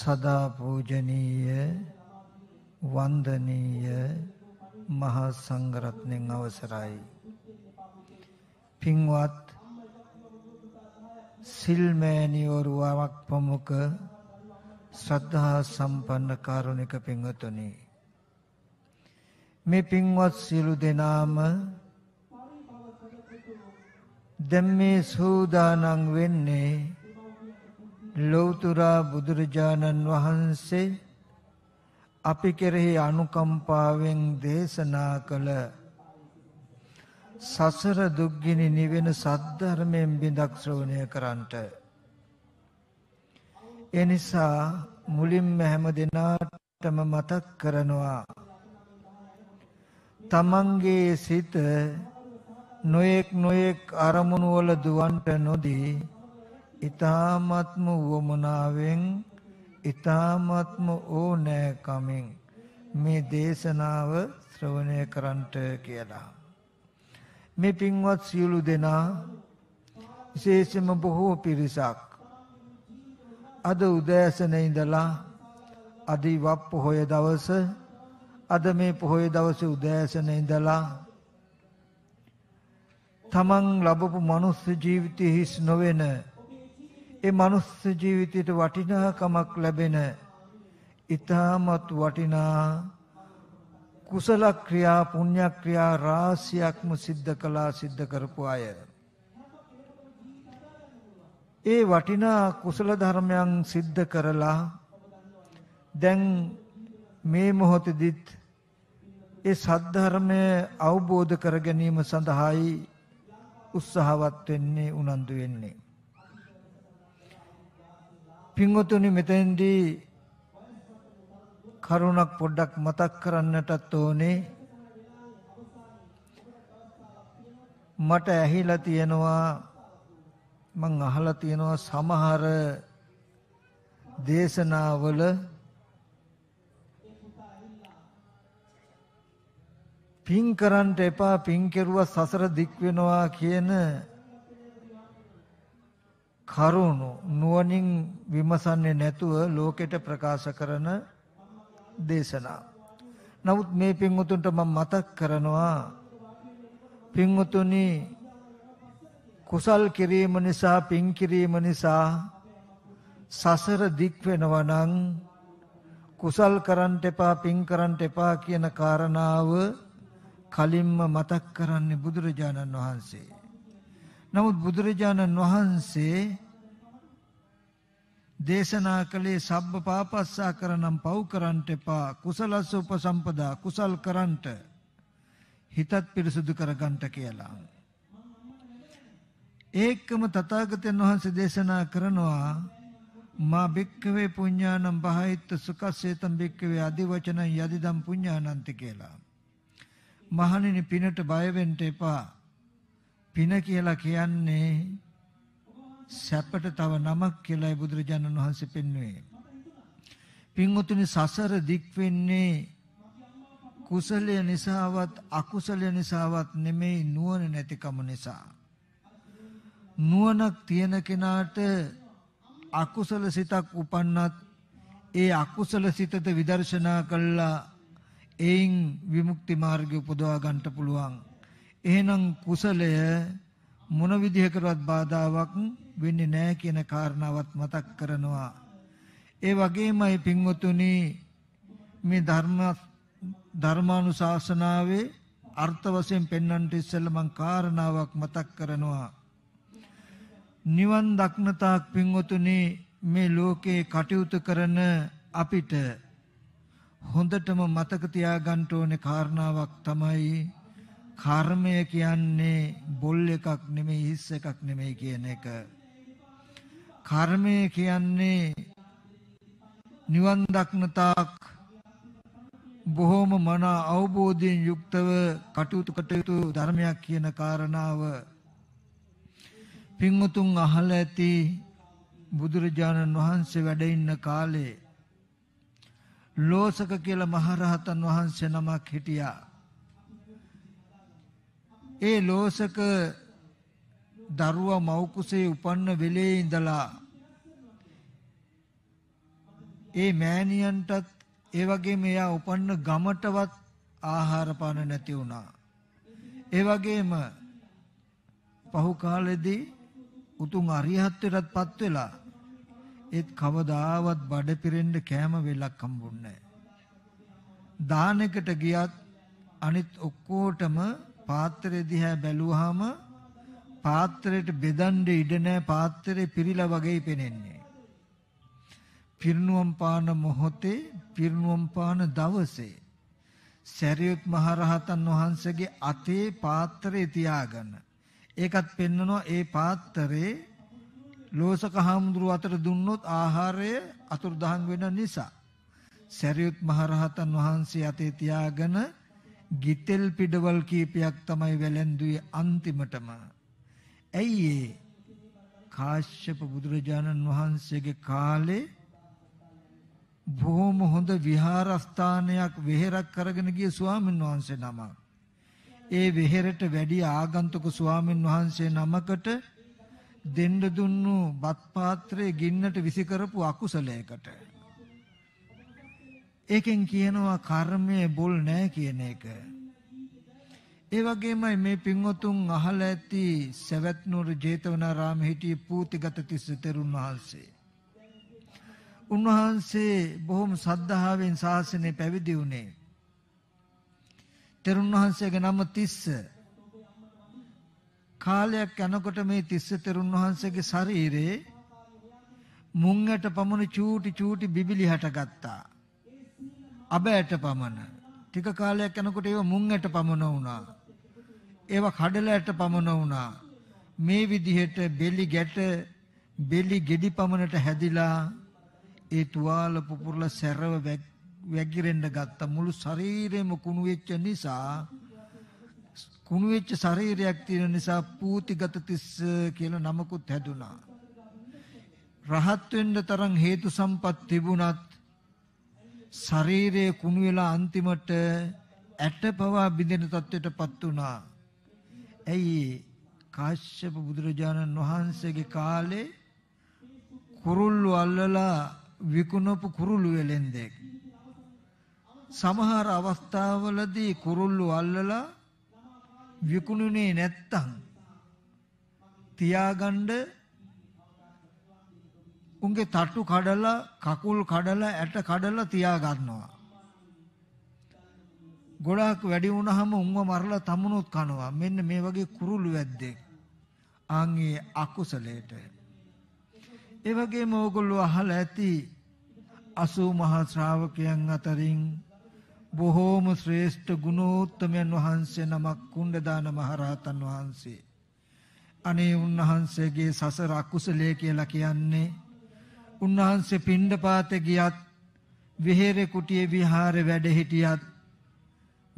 සදා පූජනීය වන්දනීය මහා සංඝරත්නයන් අවසරයි පින්වත් සිල්මෑණියෝරුවාවක් ප්‍රමුඛ ශ්‍රද්ධා සම්පන්න කාරුණික පින්වතුනි මේ පින්වත් සියලු දෙනාම දැන් මේ සූදානම් වෙන්නේ ලෞතුරා බුදුරජාණන් වහන්සේ අපි කෙරෙහි අනුකම්පාවෙන් දේශනා කළ සසර දුක්ගිනි නිවෙන සද්ධර්මයෙන් බිඳක් ශ්‍රවණය කරන්නට. ඒ නිසා මුලින්ම හැම දිනාටම මතක් කරනවා තමන්ගේ සිත නොයෙක් නොයෙක් අරමුණු වල දුවන්ට නොදී ඊ타මත්ම වමනාවෙන් ඊ타මත්ම ඕනෑකමින් මේ දේශනාව ශ්‍රවණය කරන්ට කියලා. මේ පින්වත් සියලු දෙනා විශේෂම බොහෝ පිරිසක් අද උදෑසන ඉඳලා අදිවප් පොහොය දවස අද මේ පොහොය දවස උදෑසන ඉඳලා තමන් ලැබපු මනුස්ස ජීවිතය හිස් නොවන ඒ මනුස්ස ජීවිතයට වටිනාකමක් ලැබෙන ඊ타මත් වටිනා කුසල ක්‍රියා පුණ්‍ය ක්‍රියා රාශියක්ම සිද්ධ කළා සිද්ධ කරපු අය. ඒ වටිනා කුසල ධර්මයන් සිද්ධ කරලා දැන් මේ මොහොතෙදිත් ඒ සද්ධර්මය අවබෝධ කර ගැනීම සඳහායි උත්සාහවත් වෙන්නේ උනන්දු වෙන්නේ පින්වතුනි මෙතෙන්දී කරුණක් පොඩ්ඩක් මතක් කරන්නටත් ඕනේ මට ඇහිලා තියෙනවා මං අහලා තියෙනවා සමහර දේශනාවල පින් කරන්ට එපා පින් කෙරුවා සසර දික් වෙනවා කියන කරුණු නුවණින් විමසන්නේ නැතුව ලෝකෙට ප්‍රකාශ කරන දේශනා. නමුත් මේ පින්වුතුන්ට මම මතක් කරනවා පින්වුතුනි කුසල් කිරීම නිසා පින් කිරීම නිසා සසර දික් වෙනවා නම් කුසල් කරන්ට එපා පින් කරන්ට එපා කියන කාරණාව කලින්ම මතක් කරන්නේ බුදුරජාණන් වහන්සේ. නමුත් බුදුරජාණන් වහන්සේ දේශනා කළේ සබ්බ පාපස්සා කරනම් පව් කරන්ට එපා කුසලස්ස උපසම්පදා කුසල් කරන්ට හිතත් පිරිසුදු කරගන්ට කියලා. ඒකම තථාගතයන් වහන්සේ දේශනා කරනවා මා භික්කවේ පුඤ්ඤානම් බහිත සුඛසේතම් භික්කවේ අදිවචන යදිදම් පුඤ්ඤානන්ති කියලා. මහණෙනි පිනට බය වෙන්න එපා. පින කියලා කියන්නේ සැපට තව නමක් කියලායි බුදුරජාණන් වහන්සේ පෙන්වුවේ. පින්වතුනි සසර දික් වෙන්නේ කුසලය නිසාවත් අකුසලය නිසාවත් නෙමෙයි නුවණ නැතිකම නිසා. නුවණක් තියෙන කෙනාට අකුසල සිතක් උපන්නත් ඒ අකුසල සිතද විදර්ශනා කළා එයින් විමුක්ති මාර්ගය උපදවා ගන්නට පුළුවන්. එහෙනම් කුසලය මොන විදිහකටවත් බාධාවක් වෙන්නේ නැහැ කියන කාරණාවත් මතක් කරනවා. ඒ වගේමයි පින්වතුනි මේ ධර්ම ධර්මානුශාසනාවේ අර්ථ වශයෙන් පෙන්වන්නට ඉස්සෙල්ලා මං කාරණාවක් මතක් කරනවා. නිවන් දක්නතාක් පින්වතුනි මේ ලෝකේ කටයුතු කරන අපිට හොඳටම මතක තියාගන්න ඕනේ කාරණාවක් තමයි කර්මය කියන්නේ බොල් එකක් නෙමෙයි හිස් එකක් නෙමෙයි කියන එක. කර්මය කියන්නේ නිවන් දක්නතාක් බොහෝම මන අවබෝධයෙන් යුක්තව කටයුතු කටයුතු ධර්මයක් කියන කාරණාව පින්වුතුන් අහලා ඇති බුදුරජාණන් වහන්සේ වැඩ ඉන්න කාලේ ලෝසක කියලා මහරහතන් වහන්සේ නමක් හිටියා ඒ ලෝසක දරුවා මව් කුසේ උපන්න වෙලේ ඉඳලා ඒ මෑණියන්ටත් ඒ වගේම එයා උපන්න ගමටවත් ආහාර පාන නැති වුණා. ඒ වගේම පහු කාලෙදී උතුම් අරිහත්ත්වයටත්පත් වෙලා ඒත් කවදාවත් බඩ පිරෙන්න කෑම වෙලක් හම්බුන්නේ නැහැ. දානෙකට ගියත් අනිත් ඔක්කොටම පාත්‍රය දිහා බැලුවාම පාත්‍රයට බෙදන්න ඉඩ නැහැ පාත්‍රේ පිරිලා වගේ පෙනෙන්නේ. පිරිනුවම් පාන මොහොතේ පිරිනුවම් පාන දවසේ සරියුත් මහරහතන් වහන්සේගේ අතේ පාත්‍රය තියාගෙන ඒකත් පෙන්නනවා ඒ පාත්‍රේ ලෝසක හාමුදුරුව අතර දුන්නොත් ආහාරය අතුරුදහන් වෙන නිසා සරියුත් මහරහතන් වහන්සේ අතේ තියාගෙන ගිතෙල් පිටවල් කීපයක් තමයි වැළැන්දුවේ අන්තිමටම. ඇයි ඒ? කාශ්‍යප බුදුරජාණන් වහන්සේගේ කාලේ බොහොම හොඳ විහාරස්ථානයක් වෙහෙරක් කරගෙන ගිය ස්වාමීන් වහන්සේ නමක්. ඒ වෙහෙරට වැඩි ආගන්තුක ස්වාමීන් වහන්සේ නමකට දෙන්න දුන්නු බත් පාත්‍රයේ ගින්නට විසි කරපු අකුසලයකට ඒකෙන් කියනවා කර්මය බොල් නෑ කියන එක. ඒ වගේමයි මේ පින්වතුන් අහලා ඇති සවැත්නුවර ජේතවනාරාම හිටිය පූතිගත තිස්ස තෙරුන් වහන්සේ. උන්වහන්සේ බොහොම සද්ධාවෙන් ශාසනය පැවිදි වුණේ. තෙරුන් වහන්සේගේ නම තිස්ස. කාලයක් යනකොට මේ තිස්ස තෙරුන් වහන්සේගේ ශරීරේ මුංගට පමණ චූටි චූටි බිබිලි හැටගත්තා. අබෑට පමණ. ටික කාලයක් යනකොට ඒව මුං ඇට පමණ වුණා. ඒව කඩල ඇට පමණ වුණා. මේ විදිහට බෙලි ගැට බෙලි ගෙඩි පමණට හැදිලා ඒ තුවාල පුපුරලා සැරව වැගිරෙන්න ගත්ත මුළු ශරීරෙම කුණු වෙච්ච නිසා කුණු වෙච්ච ශරීරයක් තියෙන නිසා පූතිගත තිස්ස කියලා නමකුත් හැදුනා. රහත් වෙන්න තරම් හේතු සම්පත් තිබුණත් ශරීරයේ කුණු වෙලා අන්තිමට ඇට පවා බිඳෙන තත්ත්වයටපත් වුණා. ඇයි කාශ්‍යප බුදුරජාණන් වහන්සේගේ කාලේ කුරුල්ලු අල්ලලා විකුණපු කුරුල්ලු වෙලෙන්දෙක්. සමහර අවස්ථාවලදී කුරුල්ලු අල්ලලා විකුණුනේ නැත්තම් තියාගන්න උන්ගේ තට්ටු කඩලා කකුල් කඩලා ඇට කඩලා තියා ගන්නවා. ගොඩාක් වැඩි වුණාම උන්ව මරලා තමුණුත් කනවා. මෙන්න මේ වගේ කුරුළු වැද්දෙක්. ආන් ඒ අකුසලයට. ඒ වගේම ඕගොල්ලෝ අහලා ඇති අසූ මහා ශ්‍රාවකයන් අතරින් බොහෝම ශ්‍රේෂ්ඨ ගුණෝත්තමයන් වහන්සේ නමක් කුණ්ඩදාන මහරහතන් වහන්සේ. අනේ උන්වහන්සේගේ සසර අකුසලයේ කියලා කියන්නේ උන්වහන්සේ පිණ්ඩපාත ගියත් විහෙරේ කුටියේ විහාරේ වැඩ හිටියත්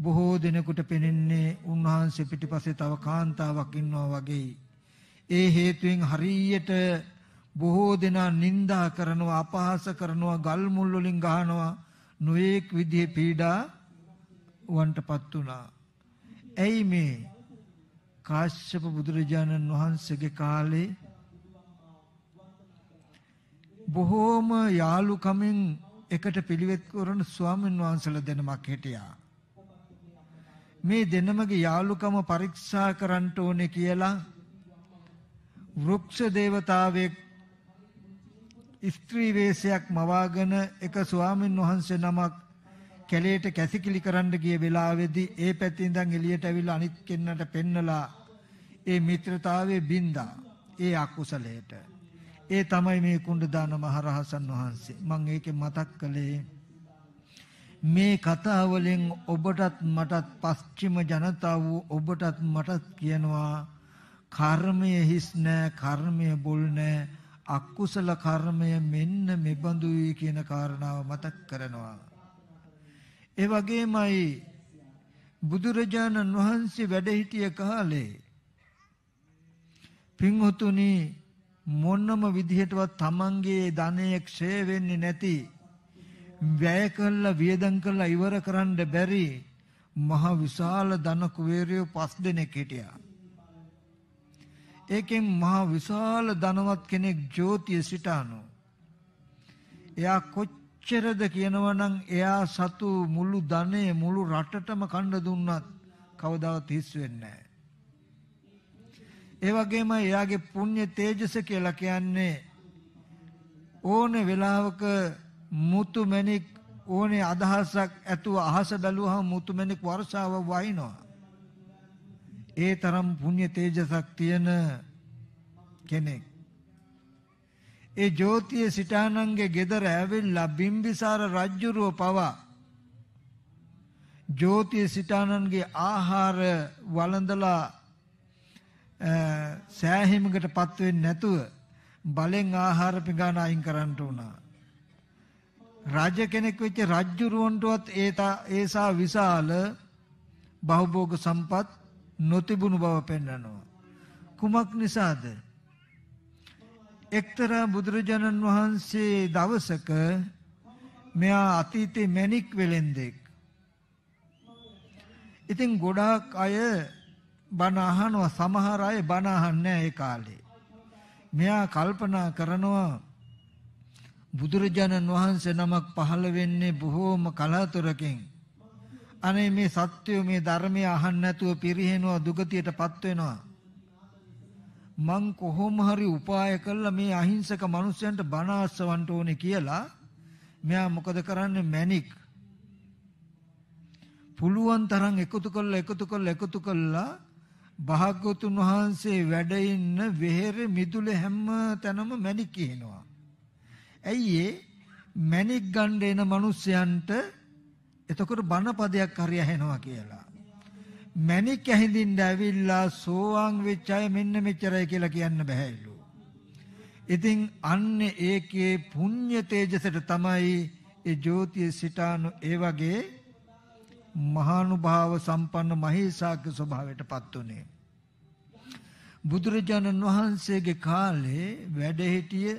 බොහෝ දිනකට පෙනෙන්නේ උන්වහන්සේ පිටිපස්සේ තව කාන්තාවක් ඉන්නවා වගේ. ඒ හේතුවෙන් හරියට බොහෝ දෙනා නිඳා කරනවා අපහාස කරනවා ගල් මුල් වලින් ගහනවා නොයේක් විදිහේ පීඩා වන්ටපත් වුණා. ඇයි මේ කාශ්‍යප බුදුරජාණන් වහන්සේගේ කාලේ බොහෝම යාලුකමින් එකට පිළිවෙත් කරන ස්වාමීන් වහන්සේලා දෙනමක් හිටියා. මේ දෙනමගේ යාලුකම පරීක්ෂා කරන්න ඕනේ කියලා වෘක්ෂ දේවතාවෙක් ස්ත්‍රී වේශයක් මවාගෙන එක ස්වාමීන් වහන්සේ නමක් කැලේට කැසිකිලි කරන්න ගිය වෙලාවේදී ඒ පැත්තේ ඉඳන් එළියට ඇවිල්ලා අනිත් කෙන්නට පෙන්නලා ඒ මිත්‍රතාවයේ බින්දා ඒ අකුසලයට ඒ තමයි මේ කුණ්ඩදාන මහරහසන් වහන්සේ. මම ඒකේ මතක් කළේ මේ කතාවලින් ඔබටත් මටත් පස්චිම ජනතාව ඔබටත් මටත් කියනවා කර්මය හිස් නෑ කර්මය බොල් නෑ අකුසල කර්මය මෙන්න මෙබඳුයි කියන කාරණාව මතක් කරනවා. ඒ වගේමයි බුදුරජාණන් වහන්සේ වැඩ හිටිය කාලේ පින්වතුනි මොනම විදිහටවත් තමන්ගේ ධනය ක්ෂය වෙන්නේ නැති වැය කළා වියදම් කළා ඉවර කරන්න බැරි මහ විශාල ධන කුවේරයෝ පස් දෙනෙක් හිටියා. ඒකෙන් මහ විශාල ධනවත් කෙනෙක් ජෝතිය සිටානු. එයා කොච්චරද කියනවනම් එයා සතු මුළු ධනෙ මුළු රටටම කණ්ඩ දුන්නත් කවදාවත් හිස් වෙන්නේ නැහැ. ඒ වගේම එයාගේ පුණ්‍ය තේජස කියලා කියන්නේ ඕන වෙලාවක මුතු මැණික් ඕනේ අදහසක් ඇතුව අහස බැලුවහම මුතු මැණික් වර්ෂාව වහිනවා. ඒ තරම් පුණ්‍ය තේජසක් තියෙන කෙනෙක්. ඒ ජෝතිය සිටානන්ගේ ගෙදර ඇවිල්ලා බිම්බිසාර රජ්ජුරුව පවා ජෝතිය සිටානන්ගේ ආහාර වළඳලා සෑහීමකටපත් වෙන්නේ නැතුව බලෙන් ආහාර පිඟාන අයින් කරන්න උනා. රජ කෙනෙක් වෙච්ච රජුරුවන්ටවත් ඒසා විශාල බහුභෝග සම්පත් නොතිබුණු බව පෙන්වනවා. කුමක් නිසාද? එක්තරා බුදුරජාණන් වහන්සේ දවසක මෙයා අතීතේ මැණික් වෙලෙන්දෙක්. ඉතින් ගොඩාක් අය බණ අහනවා සමහර අය බණ අහන්නේ ඒ කාලේ. මෙයා කල්පනා කරනවා බුදුරජාණන් වහන්සේ නමක් පහළ වෙන්නේ බොහෝම කලාතුරකින්. අනේ මේ සත්‍යය මේ ධර්මය අහන්න නැතුව පිරිහෙනවා දුගතියටපත් වෙනවා. මං කොහොම හරි උපාය කළා මේ අහිංසක මිනිසයන්ට බණ අස්සවන්න ඕනේ කියලා මෙයා මොකද කරන්නේ මැනික් පුළුවන් තරම් එකතු කළා එකතු කළා එකතු කළා භාග්‍යතුන් වහන්සේ වැඩ ඉන්න වෙහෙර මිදුල හැම තැනම මැණික් කියනවා. ඇයි ඒ මැණික් ගන්න එන මිනිස්සයන්ට එතකොට බණපදයක් හරි ඇහෙනවා කියලා. මැණික් ඇහිඳින්න ඇවිල්ලා සෝවාන් වෙච්ච අය මෙන්න මෙච්චරයි කියලා කියන්න බෑලු. ඉතින් අන්න ඒකේ පුණ්‍ය තේජසට තමයි ඒ ජෝතිය සිටානු ඒ වගේ මහානුභාව සම්පන්න මහේසාක්‍ය ස්වභාවයටපත් උනේ. බුදුරජාණන් වහන්සේගේ කාලේ වැඩ හිටිය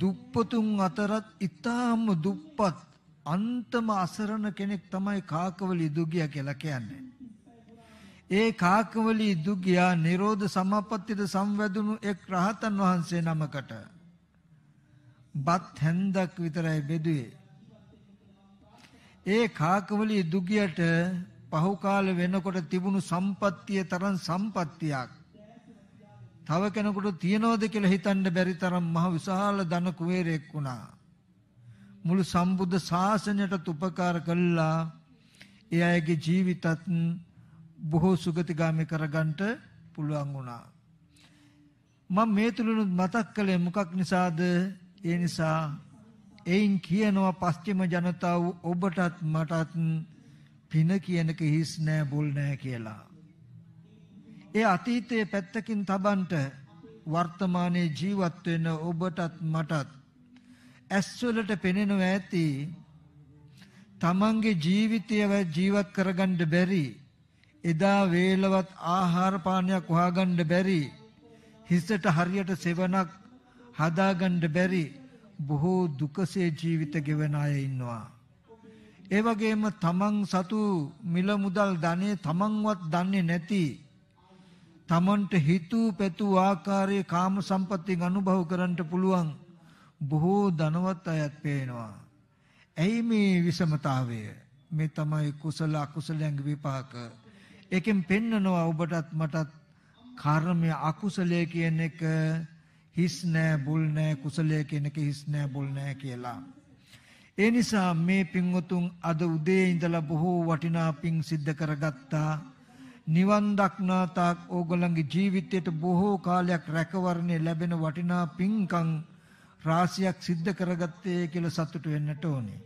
දුප්පතුන් අතරත් ඊටාම දුප්පත් අන්තම අසරණ කෙනෙක් තමයි කාකවලි දුගියා කියලා කියන්නේ. ඒ කාකවලි දුගියා නිරෝධ සමාපත්තියට සම්වැදුණු එක් රහතන් වහන්සේ නමකට බත් හැන්දක් විතරයි බෙදුවේ. ඒ කාකවලි දුගියට පහු කාල වෙනකොට තිබුණු සම්පත්තිය තරම් සම්පත්තියක් තව කෙනෙකුට තියනවද කියලා හිතන්න බැරි තරම් මහ විශාල ධන කුවේරයෙක් වුණා. මුළු සම්බුද්ධ ශාසනයට උපකාර කළා. ඒ අයගේ ජීවිතත් බොහෝ සුගතිගාමි කරගන්නට පුළුවන් වුණා. මම මේ තුලනුත් මතක් කළේ මොකක් නිසාද? ඒ නිසා එයින් කියනවා පස්චිම ජනතාව ඔබටත් මටත් පින කියනක හිස් නෑ බොල් නෑ කියලා. ඒ අතීතයේ පැත්තකින් තබන්ට වර්තමානයේ ජීවත් වෙන ඔබටත් මටත් ඇස්වලට පෙනෙනව ඇති තමන්ගේ ජීවිතය ජීවත් කරගන්න බැරි එදා වේලවත් ආහාර පානයක් හොයාගන්න බැරි හිසට හරියට සෙවණක් හදාගන්න බැරි බොහෝ දුකසේ ජීවිත ගෙවන අය ඉන්නවා ඒ වගේම තමන් සතු මිල මුදල් ධනෙ තමන්වත් දන්නේ නැති තමන්ට හිතූ පැතූ ආකාරයේ කාම සම්පත්තියෙන් අනුභව කරන්නට පුළුවන් බොහෝ ධනවත් අයත් පේනවා. ඇයි මේ විෂමතාවය? මේ තමයි කුසල අකුසලයන්ගේ විපාක. ඒකෙන් පෙන්නනවා ඔබටත් මටත් කර්මය අකුසලයේ කියන එක හිස් නෑ බුල් නෑ කුසලයේ කියන එක හිස් නෑ බුල් නෑ කියලා. ඒ නිසා මේ පින්වතුන් අද උදේ ඉඳලා බොහෝ වටිනා පින් සිද්ධ කරගත්තා. නිවන් දක්නාතාක් ඕගොල්ලන්ගේ ජීවිතයට බොහෝ කාලයක් රැකවරණේ ලැබෙන වටිනා පින්කම් රාශියක් සිද්ධ කරගත්තේ කියලා සතුටු වෙන්නට ඕනේ.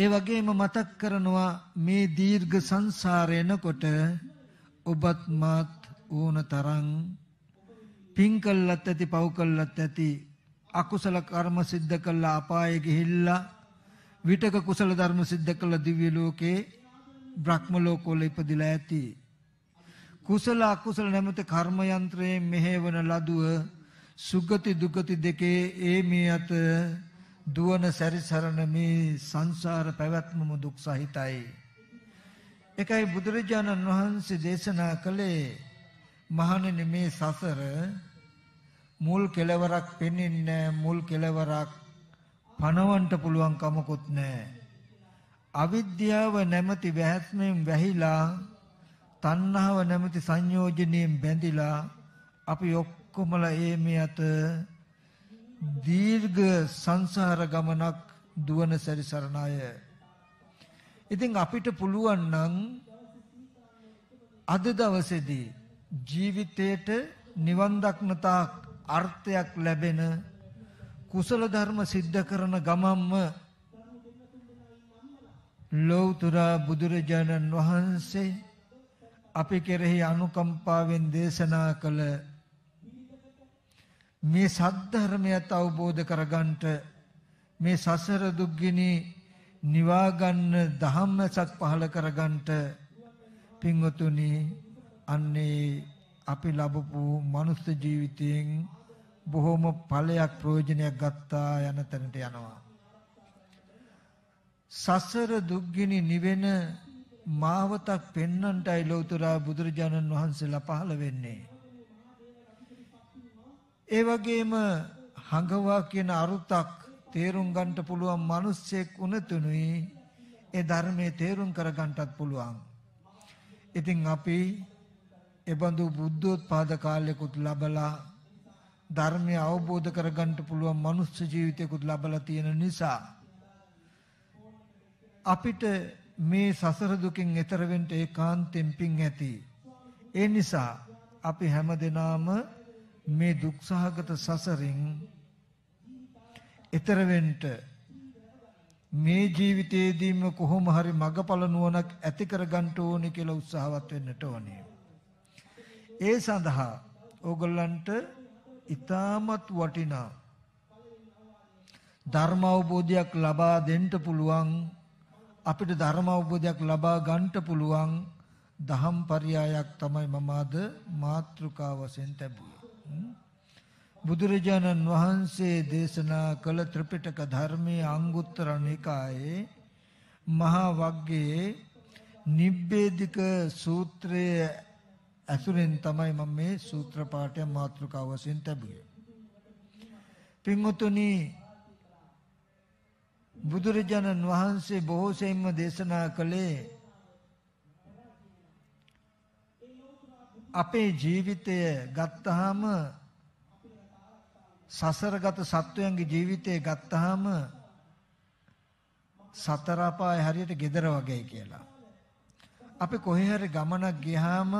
ඒ වගේම මතක් කරනවා මේ දීර්ඝ සංසාරේ නකොට ඔබත් මාත් ඕන තරම් පින් කළත් ඇති පව් කළත් ඇති අකුසල කර්ම සිද්ධ කළා අපායේ ගිහිල්ලා විතක කුසල ධර්ම සිද්ධ කළා දිව්‍ය ලෝකේ බ්‍රහ්ම ලෝකවල ඉපදිලා ඇති. කුසල අකුසල නැමැති කර්ම යන්ත්‍රයේ මෙහෙවන ලදුව සුගති දුගති දෙකේ ඒ මේ අත දුවන සැරිසරන මේ සංසාර පැවැත්මම දුක් සහිතයි. එකයි බුදුරජාණන් වහන්සේ දේශනා කළේ මහණෙනි මේ සසර මුල් කෙලවරක් පෙන්වෙන්නේ මුල් කෙලවරක් පණවන්න පුළුවන් කමකුත් නැහැ. අවිද්‍යාව නැමැති වැහැස්මෙන් වැහිලා තණ්හාව නැමැති සංයෝජනයෙන් බැඳිලා අපි ඔක්කොමලා ඒ මේ අත දීර්ඝ සංසාර ගමනක් දුවන සැරිසරණ අය. ඉතින් අපිට පුළුවන් නම් අද දවසේදී ජීවිතයට නිවන් දක්නතා අර්ථයක් ලැබෙන කුසල ධර්ම સિદ્ધ කරන ගමම්ම ලෝතුරා බුදුරජාණන් වහන්සේ අපි කෙරෙහි අනුකම්පාවෙන් දේශනා කළ මේ සද්ධර්මයත් අවබෝධ කරගන්නට මේ සසර දුක්ගිනි නිවා ගන්න ධම්මසත් පහල කරගන්නට පින්වතුනි අන්නේ අපි ලැබපු මනුස්ස ජීවිතයෙන් බොහොම ඵලයක් ප්‍රයෝජනයක් ගත්තා යන තැනට යනවා සසර දුක්ගිනි නිවෙන මාවතක් පෙන්වන්නටයි ලෞතර බුදුරජාණන් වහන්සේලා පහළ වෙන්නේ. ඒ වගේම හඟවා කියන අරුතක් තේරුම් ගන්නට පුළුවන් මිනිස්සෙක් උනතුණුයි ඒ ධර්මයේ තේරුම් කරගන්නටත් පුළුවන්. ඉතින් අපි එබඳු බුද්ධෝත්පාද කාලයකට ලබලා ධර්මය අවබෝධ කරගන්නට පුළුවන් මනුස්ස ජීවිතයකුත් ලබලා තියෙන නිසා අපිට මේ සසර දුකින් එතර වෙන්න ඒකාන්තයෙන් පිං ඇති. ඒ නිසා අපි හැමදෙනාම මේ දුක්සහගත සසරින් එතර වෙන්න මේ ජීවිතේදීම කොහොම හරි මගපල නුවණක් ඇති කරගන්න ඕනේ කියලා උත්සාහවත් වෙන්නට ඕනේ. ඒ සඳහා ඕගොල්ලන්ට ඊටමත් වටිනා ධර්ම අවබෝධයක් ලබා දෙන්න පුළුවන් අපිට ධර්ම අවබෝධයක් ලබා ගන්නට පුළුවන් දහම් පරයයක් තමයි මම අද මාත්‍රිකා වශයෙන් ලැබුවේ. බුදුරජාණන් වහන්සේ දේශනා කළ ත්‍රිපිටක ධර්මයේ අංගුත්තර නිකායේ මහා වග්ගයේ නිබ්බේධික සූත්‍රයේ ඇසුරෙන් තමයි මම මේ සූත්‍ර පාඨය මාත්‍රිකා වශයෙන් ලැබුවේ. පින්වතුනි බුදුරජාණන් වහන්සේ බොහෝ සෙයින්ම දේශනා කළේ අපේ ජීවිතය ගත්තාම සසරගත සත්වයන්ගේ ජීවිතය ගත්තාම සතර අපාය හරියට gedara වගේ කියලා. අපි කොහේ හරි ගමනක් ගියාම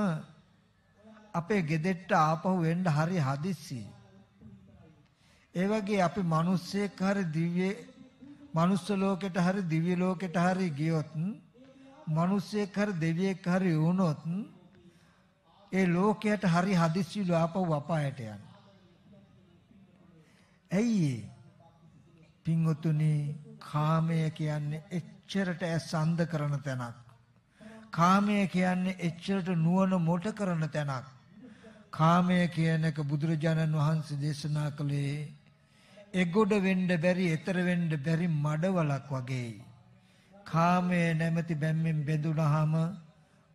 අපේ ගෙදෙට්ට ආපහු එන්න හරි හදිස්සි. ඒ වගේ අපි මිනිස්සෙක් හරි දිව්‍ය මනුස්ස ලෝකෙට හරි දිව්‍ය ලෝකෙට හරි ගියොත් මිනිස්සෙක් හරි දෙවියෙක් හරි වුණොත් ඒ ලෝකයට හරි හදිස්සිලු ආපහු අපායට යන. ඇයි පිංගුතුනි කාමය කියන්නේ එච්චරට ඇස් අන්ධ කරන තැනක්. කාමය කියන්නේ එච්චරට නුවණ මොට කරන තැනක්. කාමය කියන එක බුදුරජාණන් වහන්සේ දේශනා කළේ එගොඩ වෙන්න බැරි, එතර වෙන්න බැරි මඩවලක් වගේයි. කාමයේ නැමැති බැම්මෙන් බැඳුනහම,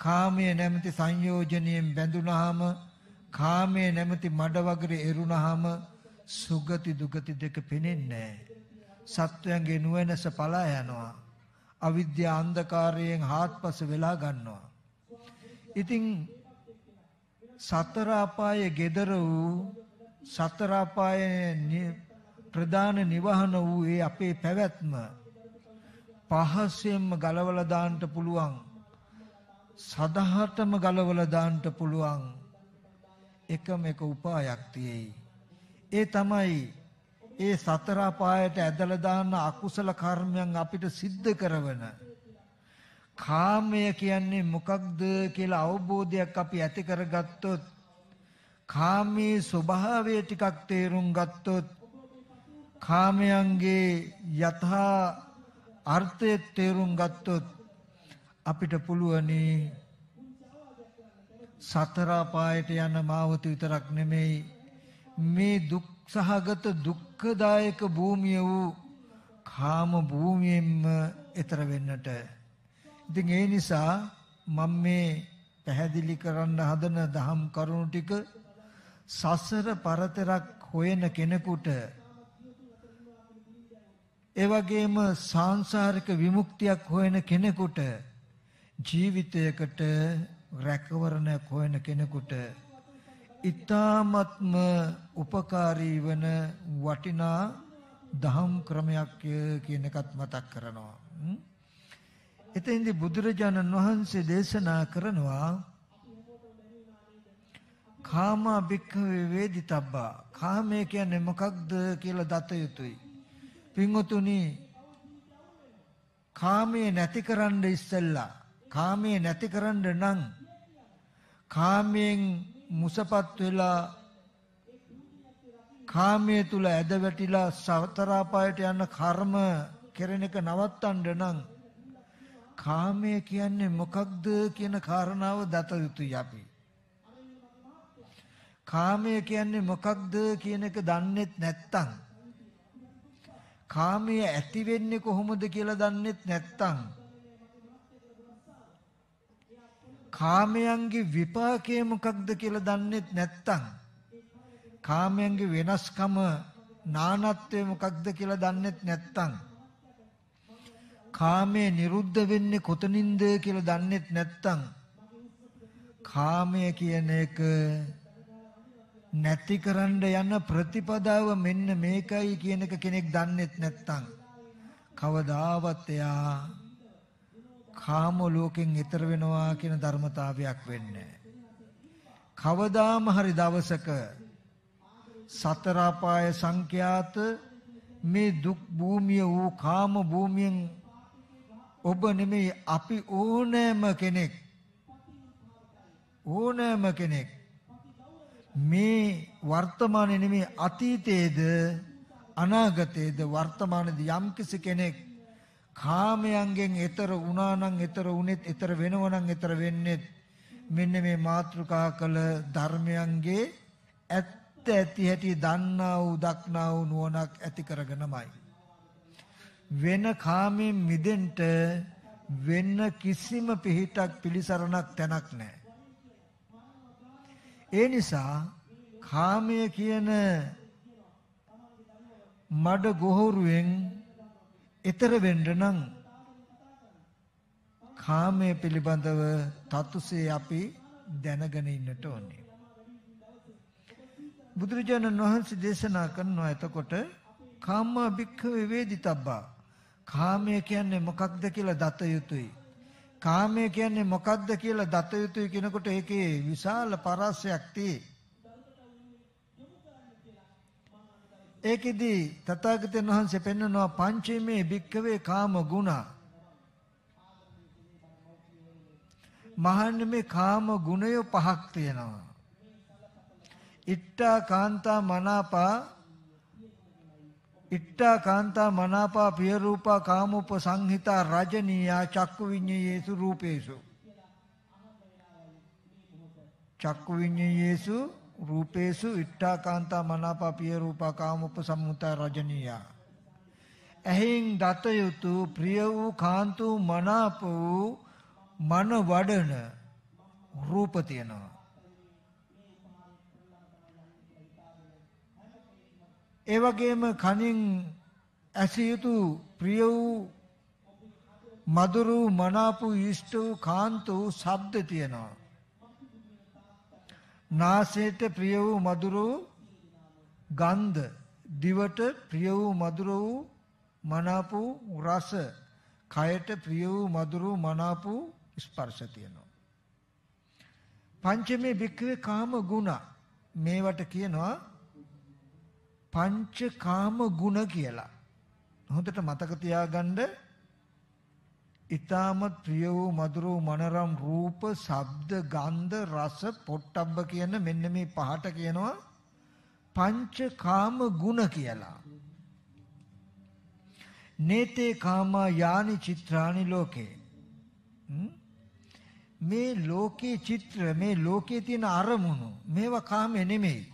කාමයේ නැමැති සංයෝජනයෙන් බැඳුනහම, කාමයේ නැමැති මඩ වගරේ එරුනහම සුගති දුගති දෙක පෙනෙන්නේ නැහැ. සත්වයන්ගේ නුවණස පලා යනවා. අවිද්‍යා අන්ධකාරයෙන් හාත්පස වෙලා ගන්නවා. ඉතින් සතර අපායේ gedara වූ සතර අපායේ ප්‍රධාන නිවහන වූ ඒ අපේ පැවැත්ම පහසෙන්ම ගලවලා දාන්න පුළුවන් සදහටම ගලවලා දාන්න පුළුවන් එකම එක උපායක් තියෙයි ඒ තමයි ඒ සතර පායට ඇදලා දාන අකුසල කර්මයන් අපිට සිද්ධ කරවන කාමය කියන්නේ මොකක්ද කියලා අවබෝධයක් අපි ඇති කරගත්තොත් කාමයේ ස්වභාවය ටිකක් තේරුම් ගත්තොත් කාමයන්ගේ යථා අර්ථය තේරුම් ගත්තොත් අපිට පුළුවනි සතර පායට යන මාවත විතරක් නෙමෙයි මේ දුක් සහගත දුක්ඛදායක භූමිය වූ කාම භූමියෙන්ම එතර වෙන්නට ඉතින් ඒ නිසා මම මේ පැහැදිලි කරන්න හදන දහම් කරුණු ටික සසර පරතරක් හොයන කෙනෙකුට ඒ වගේම සාංශාරික විමුක්තියක් හොයන කෙනෙකුට ජීවිතයකට රැකවරණයක් හොයන කෙනෙකුට ඊ타ත්ම උපකාරී වන වටිනා දහම් ක්‍රමයක් කියන එකත් මතක් කරනවා. එතෙන්දී බුදුරජාණන් වහන්සේ දේශනා කරනවා කාමා භික්ඛවේ වේදිතබ්බා කාමය කියන්නේ මොකක්ද කියලා දත යුතුයි. පිංගුතුනි කාමයේ නැතිකරන්න ඉස්සෙල්ලා කාමයේ නැතිකරන්න නම් කාමයෙන් මුසපත් වෙලා කාමයේ තුල ඇද වැටිලා සතරාපායට යන කර්ම කෙරෙන එක නවත්තන්න නම් කාමය කියන්නේ මොකක්ද කියන කාරණාව දත යුතුයි අපි. කාමය කියන්නේ මොකක්ද කියන එක දන්නේත් නැත්තම් කාමය ඇති වෙන්නේ කොහොමද කියලා දන්නෙත් නැත්තම් කාමයන්ගේ විපාකය මොකක්ද කියලා දන්නෙත් නැත්තම් කාමයන්ගේ වෙනස්කම නානත්වය මොකක්ද කියලා දන්නෙත් නැත්තම් කාමය නිරුද්ධ වෙන්නේ කොතනින්ද කියලා දන්නෙත් නැත්තම් කාමය කියන එක නැතිකරන්න යන ප්‍රතිපදාව මෙන්න මේකයි කියන එක කෙනෙක් දන්නේත් නැත්නම් කවදාවත් එයා කාම ලෝකෙන් ඈතර වෙනවා කියන ධර්මතාවයක් වෙන්නේ කවදාම හරි දවසක සතර අපාය සංඛ්‍යාත මේ දුක් භූමිය වූ කාම භූමියෙන් ඔබ නෙමෙයි අපි ඕනෑම කෙනෙක් ඕනෑම කෙනෙක් මේ වර්තමානයේ නෙමෙයි අතීතයේද අනාගතයේද වර්තමානයේදී යම්කිසි කෙනෙක් කාමයන්ගෙන් ඈතර වුණා නම් ඈතර වුණෙත් ඈතර වෙනව නම් ඈතර වෙන්නෙත් මෙන්න මේ මාත්‍රිකා කළ ධර්මයන්ගේ ඇත්ත ඇති හැටි දන්නා වූ දක්නා වූ නුවණක් ඇති කරගෙනමයි වෙන කාමයෙන් මිදෙන්න වෙන්න කිසිම පිහිටක් පිළිසරණක් තැනක් නැහැ ඒ නිසා කාමය කියන මඩ ගොහරුවෙන් ඈතර වෙන්න නම් කාමයේ පිළිබඳව තතුසේ අපි දැනගෙන ඉන්නට ඕනේ. බුදුරජාණන් වහන්සේ දේශනා කරනවා එතකොට කාම භික්ඛ වේදිතබ්බා කාමය කියන්නේ මොකක්ද කියලා දත යුතුයි. කාමය කියන්නේ මොකද්ද කියලා දත යුතුයි කියනකොට ඒකේ විශාල පරාසයක් තියෙයි. ඒකෙදි තථාගතයන් වහන්සේ පෙන්වනවා පංචමේ භික්කවේ කාම ගුණ. මහන්න මේ කාම ගුණය පහක් තියෙනවා. ඉට්ඨා කාන්තා මනාපා ඉට්ටා කාන්තා මනාපා පිය රූපා කාමූප සංහිතා රජනීයා චක්කු විඤ්ඤයේසු රූපේසු චක්කු විඤ්ඤයේසු රූපේසු ඉට්ටා කාන්තා මනාපා පිය රූපා කාමූප සම්මුතා රජනීයා ඇහෙන් දත යුතු ප්‍රිය වූ කාන්තු මනාප වූ මන වඩන රූප තියෙනවා ඒ වගේම කනින් ඇසිය යුතු ප්‍රිය වූ මధుරු මනාපු ඉෂ්ට වූ කාන්ත වූ ශබ්ද තියෙනවා. නාසයට ප්‍රිය වූ මధుරු ගන්ධ දිවට ප්‍රිය වූ මధుර වූ මනාපු රස කයට ප්‍රිය වූ මధుර මනාපු ස්පර්ශ තියෙනවා. පංචමේ භික්ඛවේ කාම ගුණ මේවට කියනවා පංචකාම ගුණ කියලා. හොඳට මතක තියාගන්න. ඊ타ම ප්‍රිය වූ මధుර වූ මනරම් රූප, ශබ්ද, ගන්ධ, රස, පොට්ටබ්බ කියන මෙන්න මේ පහට කියනවා පංචකාම ගුණ කියලා. නේතේ කාමා යානි චිත්‍රානි ලෝකේ. මේ ලෝකේ චිත්‍ර මේ ලෝකේ තියෙන අරමුණු මේවා කාමේ නෙමෙයි.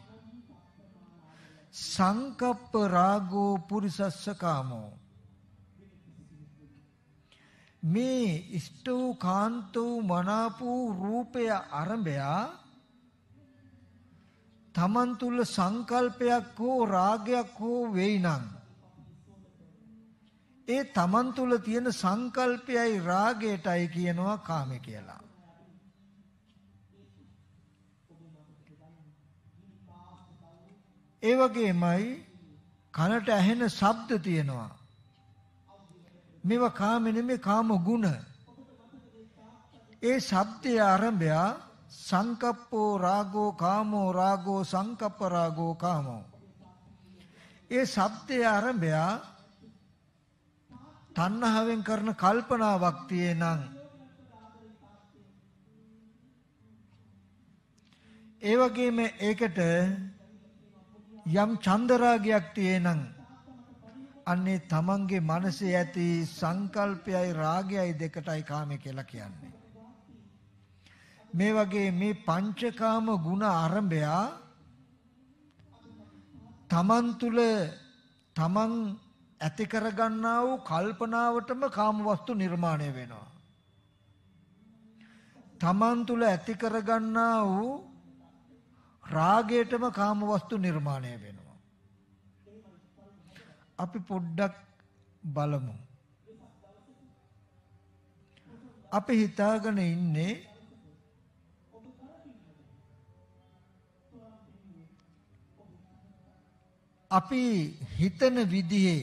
සංකප්ප රාගෝ පුරිසස්ස කාමෝ මේ ඉෂ්ට වූ කාන්ත වූ මනාප වූ රූපය අරඹයා තමන් තුල සංකල්පයක් හෝ රාගයක් හෝ වෙයි නම් ඒ තමන් තුල තියෙන සංකල්පයයි රාගයටයි කියනවා කාමේ කියලා. ඒ වගේමයි කනට ඇහෙන ශබ්ද තියෙනවා. මේවා කාම නෙමෙයි කාම ගුණ. ඒ ශබ්දයේ ආරම්භය සංකප්පෝ රාගෝ කාමෝ රාගෝ සංකප්ප රාගෝ කාමෝ. ඒ ශබ්දයේ ආරම්භය තණ්හාවෙන් කරන කල්පනාවක් තියෙනං ඒ වගේම ඒකට යම් චන්දරාගයක් තියෙනං අන්නේ තමන්ගේ මනසේ ඇති සංකල්පයයි රාගයයි දෙකටයි කාමේ කියලා කියන්නේ. මේ වගේ මේ පංචකාම ගුණ ආරම්භයා තමන් තුල තමන් ඇති කරගන්නා වූ කල්පනාවටම කාමවස්තු නිර්මාණය වෙනවා. තමන් තුල ඇති කරගන්නා වූ රාගයටම කාමවස්තු නිර්මාණය වෙනවා. අපි පොඩ්ඩක් බලමු. අපි හිතාගෙන ඉන්නේ අපි හිතන විදිහේ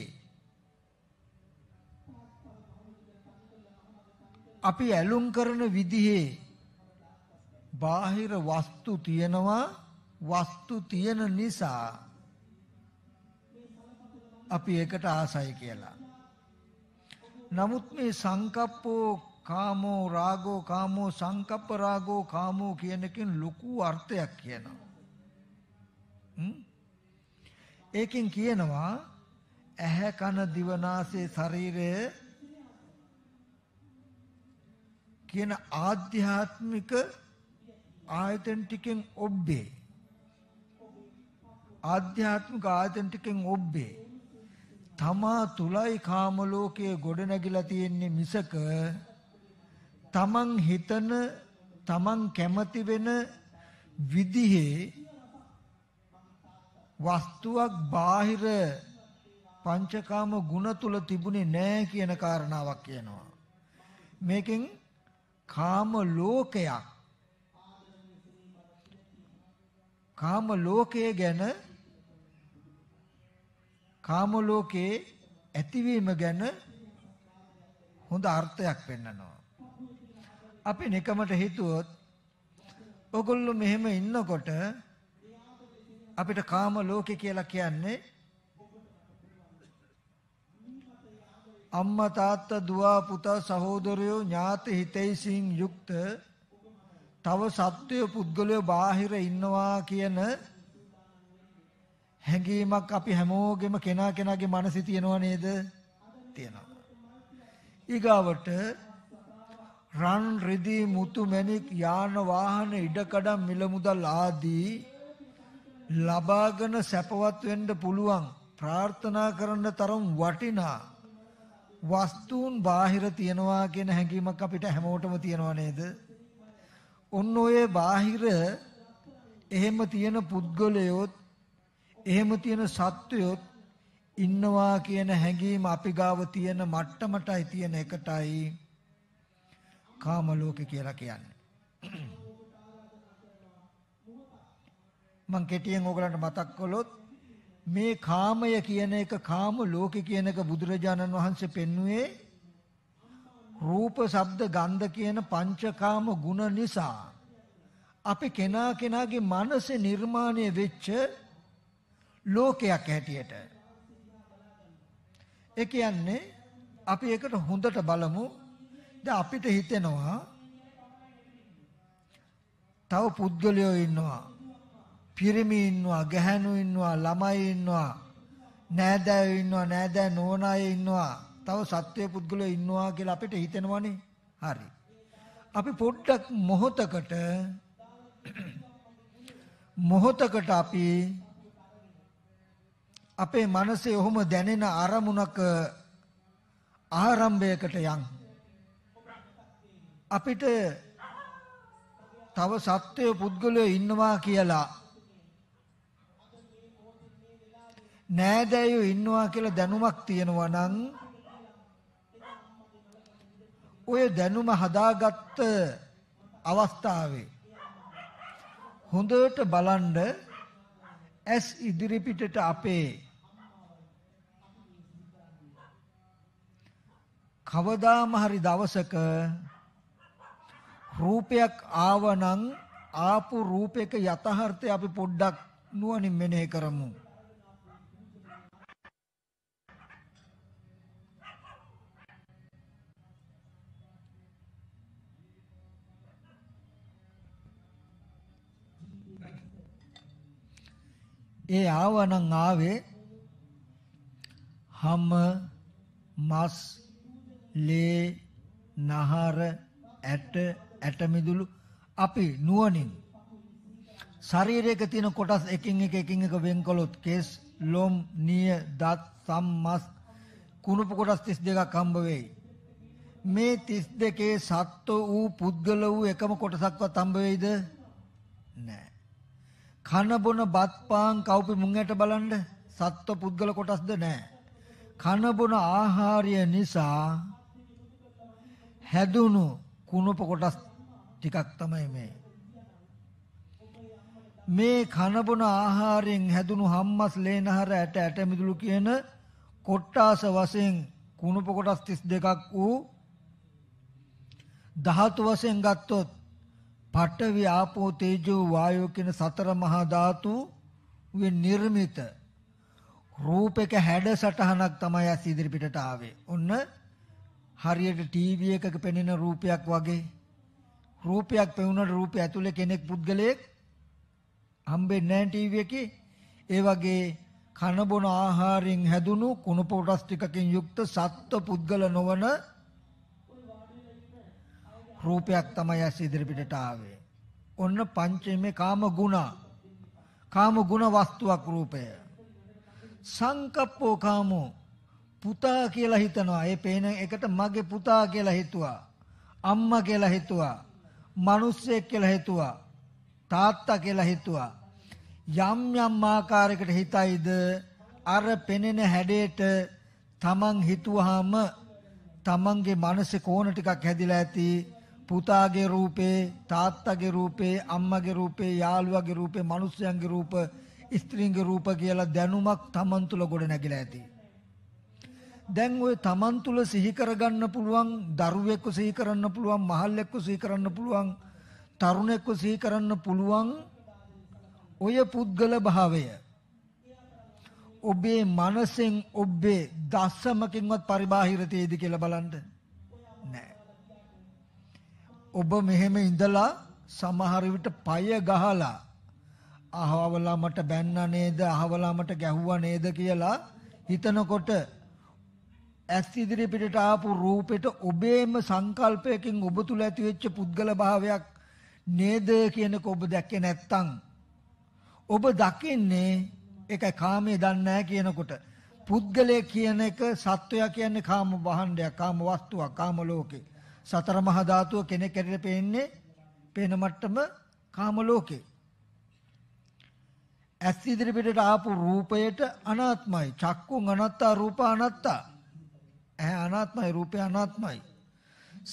අපි ඇලුම් කරන විදිහේ බාහිර වස්තු තියෙනවා වස්තු තියෙන නිසා අපි ඒකට ආසයි කියලා. නමුත් මේ සංකප්පෝ කාමෝ රාගෝ කාමෝ සංකප්ප රාගෝ කාමෝ කියන එකෙන් ලොකු අර්ථයක් කියනවා. ඒකෙන් කියනවා ඇහැ කන දිව නාසය ශරීරය කියන ආධ්‍යාත්මික ආයතන ටිකෙන් ඔබ්බේ ආධ්‍යාත්මික ආයතන ටිකෙන් ඔබ්බේ තමා තුලයි කාම ලෝකයේ ගොඩනැගිලා තියෙන්නේ මිසක තමන් හිතන තමන් කැමති වෙන විදිහේ වස්තුවක් බාහිර පංචකාම ගුණ තුල තිබුණේ නැහැ කියන කාරණාවක් කියනවා. මේකෙන් කාම ලෝකයක් කාම ලෝකයේ ගැන කාම ලෝකයේ ඇතිවීම ගැන හොඳ අර්ථයක් පෙන්නනවා. අපි නිකමට හිතුවොත් ඔගොල්ලෝ මෙහෙම ඉන්නකොට අපිට කාම ලෝකේ කියලා කියන්නේ අම්මා තාත්තා දුව පුතා සහෝදරයෝ ඥාති හිතයිසින් යුක්ත තව සත්වය පුද්ගලයෝ බාහිර ඉන්නවා කියන හැඟීමක් අපි හැමෝගෙම කෙනා කෙනාගේ මනසේ තියෙනව නේද? තියෙනවා. ඊගාවට රන් රිදී මුතු මැණික් යාන වාහන ඉඩකඩම් මිල මුදල් ආදී ලබාගෙන සැපවත් වෙන්න පුළුවන් ප්‍රාර්ථනා කරන තරම් වටිනා වස්තුන් බාහිර තියනවා කියන හැඟීමක් අපිට හැමෝටම තියෙනව නේද? ඔන්න ඔය බාහිර එහෙම තියෙන පුද්ගලයොත් එහෙම තියෙන සත්වයොත් ඉන්නවා කියන හැඟීම අපි ගාව තියෙන මට්ටමටයි තියෙන එකටයි කාම ලෝක කියලා කියන්නේ. මං කෙටියෙන් ඕගලන්ට මතක් කළොත් මේ කාමය කියන එක කාම ලෝක කියන එක බුදුරජාණන් වහන්සේ පෙන්වුවේ රූප, ශබ්ද, ගන්ධ කියන පංචකාම ගුණ නිසා අපි කෙනා කෙනාගේ මනසේ නිර්මාණය වෙච්ච ලෝකයක් හැටියට. ඒ කියන්නේ අපි ඒකට හොඳට බලමු. දැන් අපිට හිතෙනවා තව පුද්ගලයෝ ඉන්නවා. පිරිමි ඉන්නවා, ගැහැණු ඉන්නවා, ළමයි ඉන්නවා, නෑදෑයෝ ඉන්නවා, නෑදෑ නෝන අය ඉන්නවා. තව සත්වයේ පුද්ගලයෝ ඉන්නවා කියලා අපිට හිතෙනවනේ. හරි. අපි පොඩ්ඩක් මොහොතකට මොහොතකට අපි අපේ මනසේ ඔහොම දැනෙන අරමුණක ආරම්භයකට යන් අපිට තව සත්වය පුද්ගලයෝ ඉන්නවා කියලා නෑදෑයෝ ඉන්නවා කියලා දැනුමක් තියෙනවා නම් ඔය දැනුම හදාගත්ත අවස්ථාවේ හොඳට බලන්න ඇස් ඉදිරිපිටට අපේ කවදාම හරි දවසක රූපයක් ආවනම් ආපු රූපයක යථාර්ථය අපි පොඩ්ඩක් නුවණින් මෙනෙහි කරමු. ඒ ආවනම් ආවේ හැම මස් ලේ නහර ඇට ඇටමිදුළු අපි නුවණින් ශරීරයක තියෙන කොටස් එකින් එක එකින් එක වෙන්කළොත් කේස් ලොම් නිය දත් සම් මස් කුණුපු කොටස් 32ක් හම්බ වෙයි මේ 32කේ සත්ව වූ පුද්ගල වූ එකම කොටසක්වත් හම්බ වෙයිද නැහැ කන බොන බත් පාන් කව්පි මුං ඇට බලන්න සත්ව පුද්ගල කොටස්ද නැහැ කන බොන ආහාරය නිසා හැදුණු කුණප කොටස් ටිකක් තමයි මේ. මේ කනබුන ආහාරයෙන් හැදුණු හම්මස් ලේනහර ඇට ඇට මිදුළු කියන කොට්ටාස වශයෙන් කුණප කොටස් 32ක් වූ ධාතු වශයෙන් ගත්තොත් පඨවි ආපෝ තේජෝ වායෝ කියන සතර මහා ධාතු වෙන් නිර්මිත රූපක හැඩ සටහනක් තමයි ඇස් ඉදිරිපිටට ආවේ. ඔන්න හරියට ටීවී එකක පෙනෙන රූපයක් වගේ රූපයක් පෙවුනට රූපය ඇතුලේ කෙනෙක් පුද්ගලයෙක් හම්බෙන්නේ නැහැ ටීවී එකේ. ඒ වගේ කන බොන ආහාරයෙන් හැදුණු කුණප කොටස් ටිකකින් යුක්ත සත්ව පුද්ගල නොවන රූපයක් තමයි ඇස් ඉදිරිපිටට ආවේ. ඔන්න පංචමේ කාම ගුණ. කාම ගුණ වස්තුවක් රූපය. සංකප්පෝ කාමෝ පුතා කියලා හිතනවා. ඒ පේන එකට මගේ පුතා කියලා හිතුවා. අම්මා කියලා හිතුවා. මිනිස්සෙක් කියලා හිතුවා. තාත්තා කියලා හිතුවා. යම් යම් ආකාරයකට හිතයිද අර පෙනෙන හැඩයට තමන් හිතුවාම තමන්ගේ මනසේ කෝණ ටිකක් හැදිලා ඇති පුතාගේ රූපේ තාත්තගේ රූපේ අම්මගේ රූපේ යාළුවාගේ රූපේ මිනිස්යන්ගේ රූප ස්ත්‍රීන්ගේ රූප කියලා දැනුමක් තමන් තුල ගොඩ නැගිලා ඇති. දැන් ওই Taman තුල සිහි කරගන්න පුළුවන් දරුවෙක්ව සිහි කරන්න පුළුවන් මහල්ලෙක්ව සිහි කරන්න පුළුවන් තරුණෙක්ව සිහි කරන්න පුළුවන් ඔය පුද්ගල භාවය ඔබේ මනසෙන් ඔබේ දස්සමකින්වත් පරිබාහිර තේදි කියලා බලන්න නෑ ඔබ මෙහෙම ඉඳලා සමහර විට পায় ගහලා අහවලා මට බැන්නා නේද අහවලා මට ගැහුවා නේද කියලා හිතනකොට ඇස් ඉදිරි පිටට ආපු රූපෙට ඔබේම සංකල්පයකින් ඔබ තුල ඇති වෙච්ච පුද්ගල භාවයක් නේද කියනක ඔබ දැක්කේ නැත්තම් ඔබ දකින්නේ ඒකයි කාමයේ දන්නේ නැහැ කියනකොට පුද්ගලය කියන එක සත්වයා කියන්නේ කාම වහණ්ඩයක් කාම වස්තුවක් කාම ලෝකේ සතර මහා ධාතුව කෙනෙක් ඇරෙට පේන්නේ පේන මට්ටම කාම ලෝකේ ඇස් ඉදිරි පිටට ආපු රූපයට අනාත්මයි චක්කුන් අනත්තා රූප අනත්තා ඇහැ අනාත්මයි රූපය අනාත්මයි.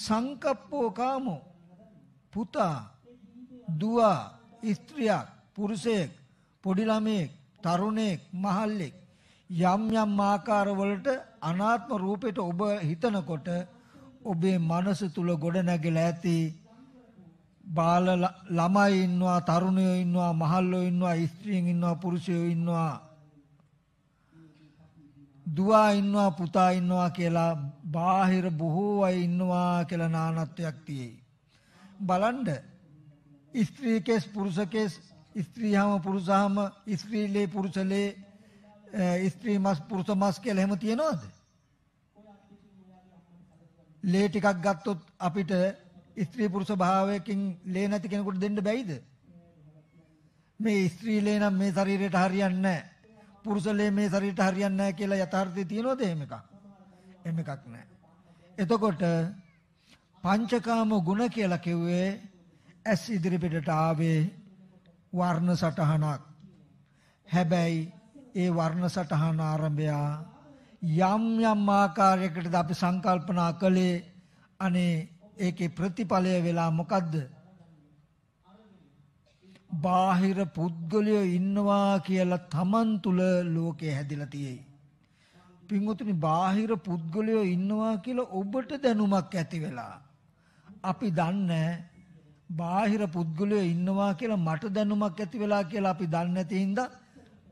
සංකප්පෝ කාමෝ පුතා දුව ස්ත්‍රියක් පුරුෂයෙක් පොඩි ළමයෙක් තරුණයෙක් මහල්ලෙක් යම් යම් ආකාරවලට අනාත්ම රූපයට ඔබ හිතනකොට ඔබේ මනස තුල ගොඩ නැගිලා ඇති බාල ළමයි ඉන්නවා තරුණයෝ ඉන්නවා මහල්ලෝ ඉන්නවා ස්ත්‍රියන් ඉන්නවා පුරුෂයෝ ඉන්නවා දුවා ඉන්නවා පුතා ඉන්නවා කියලා බාහිර බොහෝ අය ඉන්නවා කියලා නානත්වයක් තියෙයි. බලන්න ස්ත්‍රී කේස් පුරුෂ කේස් ස්ත්‍රියම පුරුෂාම ස්ත්‍රීලේ පුරුෂලේ ස්ත්‍රී මස් පුරුෂ මස් කියලා එහෙම තියනවද? ලේ ටිකක් ගත්තොත් අපිට ස්ත්‍රී පුරුෂ භාවයකින් ලේ නැති කෙනෙකුට දෙන්න බැයිද? මේ ස්ත්‍රී ලේ නම් මේ ශරීරයට හරියන්නේ නැහැ. පුරුෂලේ මේ ශරීරයට හරියන්නේ නැහැ කියලා යථාර්ථය තියෙනවද එහෙම එකක්? එහෙම එකක් නැහැ. එතකොට පංචකාම ගුණ කියලා කිව්වේ ඇස් ඉදිරිපිටට ආවේ වර්ණ සටහනක්. හැබැයි ඒ වර්ණ සටහන ආරම්භය යම් යම් ආකාරයකටද අපි සංකල්පනා කළේ අනේ ඒකේ ප්‍රතිඵලය වෙලා මොකද්ද? බාහිර පුද්ගලයෝ ඉන්නවා කියලා Taman තුල ලෝකේ හැදිලා තියෙයි. පින්වතුනි බාහිර පුද්ගලයෝ ඉන්නවා කියලා ඔබට දැනුමක් ඇති වෙලා අපි දන්නේ බාහිර පුද්ගලයෝ ඉන්නවා කියලා මට දැනුමක් ඇති වෙලා කියලා අපි දන්නේ නැති හින්දා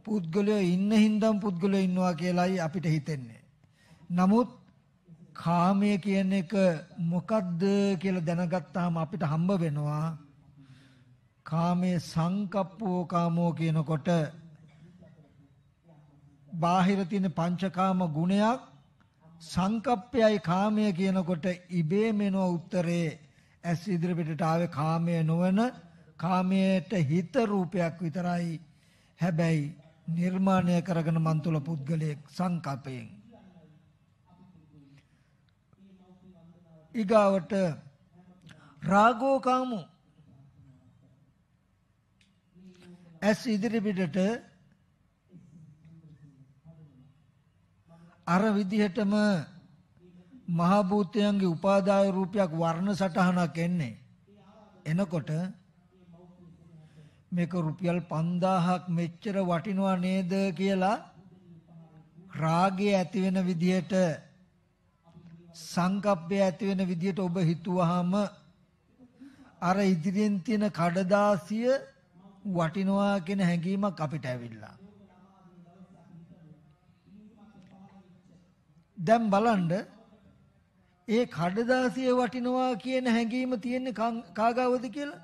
පුද්ගලයෝ ඉන්න හින්දාම පුද්ගලයෝ ඉන්නවා කියලායි අපිට හිතෙන්නේ. නමුත් කාමය කියන එක මොකක්ද කියලා දැනගත්තාම අපිට හම්බ වෙනවා කාමයේ සංකප්පෝ කාමෝ කියනකොට බාහිර තියෙන පංචකාම ගුණයක් සංකප්පයයි කාමය කියනකොට ඉබේ මෙනෝ උත්තරේ ඇස් ඉදිරිපිටට ආවේ කාමය නොවන කාමයට හිත රූපයක් විතරයි හැබැයි නිර්මාණය කරගෙන මන් තුල පුද්ගලයෙක් සංකප්පයෙන් ඊගාවට රාගෝ කාමෝ ඇස් ඉදිරිපිටට අර විදිහටම මහ භූතයන්ගේ උපාදාය රූපයක් වර්ණ සටහනක් එන්නේ. එනකොට මේක රුපියල් 5000ක් මෙච්චර වටිනවා නේද කියලා රාගය ඇති වෙන විදිහට සංකප්පය ඇති වෙන විදිහට ඔබ හිතුවාම අර ඉදිරියෙන් තියෙන කඩදාසිය වටිනවා කියන හැඟීමක් අපිට ඇවිල්ලා. දැන් බලන්න ඒ කඩදාසිය වටිනවා කියන හැඟීම තියෙන්නේ කාගාවද කියලා?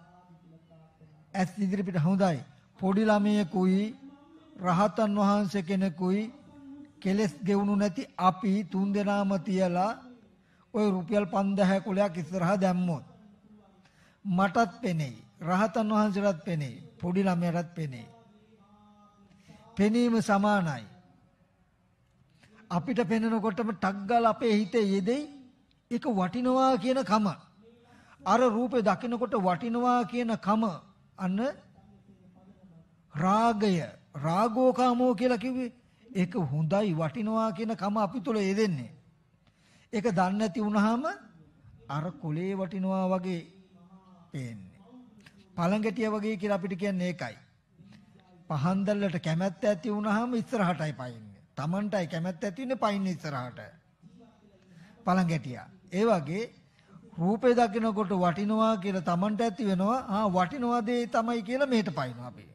ඇස් ඉදිරි පිට හොඳයි. පොඩි ළමයෙකුයි රහතන් වහන්සේ කෙනෙකුයි කෙලස් ගෙවුණු නැති අපි තුන් දෙනාම තියලා ওই රුපියල් 5000 කුලයක් ඉස්සරහා දැම්මොත් මටත් පෙනෙයි රහතන් වහන්සේටත් පෙනෙයි පොඩි ළමයටත් පෙනේ. පෙනීම සමානයි. අපිට පෙනෙනකොටම ටක් ගාලා අපේ හිතේ යෙදෙයි ඒක වටිනවා කියන කම. අර රූපේ දකිනකොට වටිනවා කියන කම අන්න රාගය රාගෝකාමෝ කියලා කිව්වේ ඒක හොඳයි වටිනවා කියන කම අපි තුල යෙදෙන්නේ. ඒක දන්නේ නැති වුනහම අර කොලේ වටිනවා වගේ පේන්නේ. පළඟැටිය වගේ කියලා අපිට කියන්නේ ඒකයි. පහන් දැල්ලට කැමැත්ත ඇති වුනහම ඉස්සරහටයි පයින්නේ. Tamanටයි කැමැත්ත ඇති වෙන්නේ පයින්නේ ඉස්සරහට. පළඟැටියා. ඒ වගේ රූපේ දකිනකොට වටිනවා කියලා Tamanට ඇති වෙනවා. ආ වටිනවා දේ තමයි කියලා මෙහෙට පයින්නවා අපි.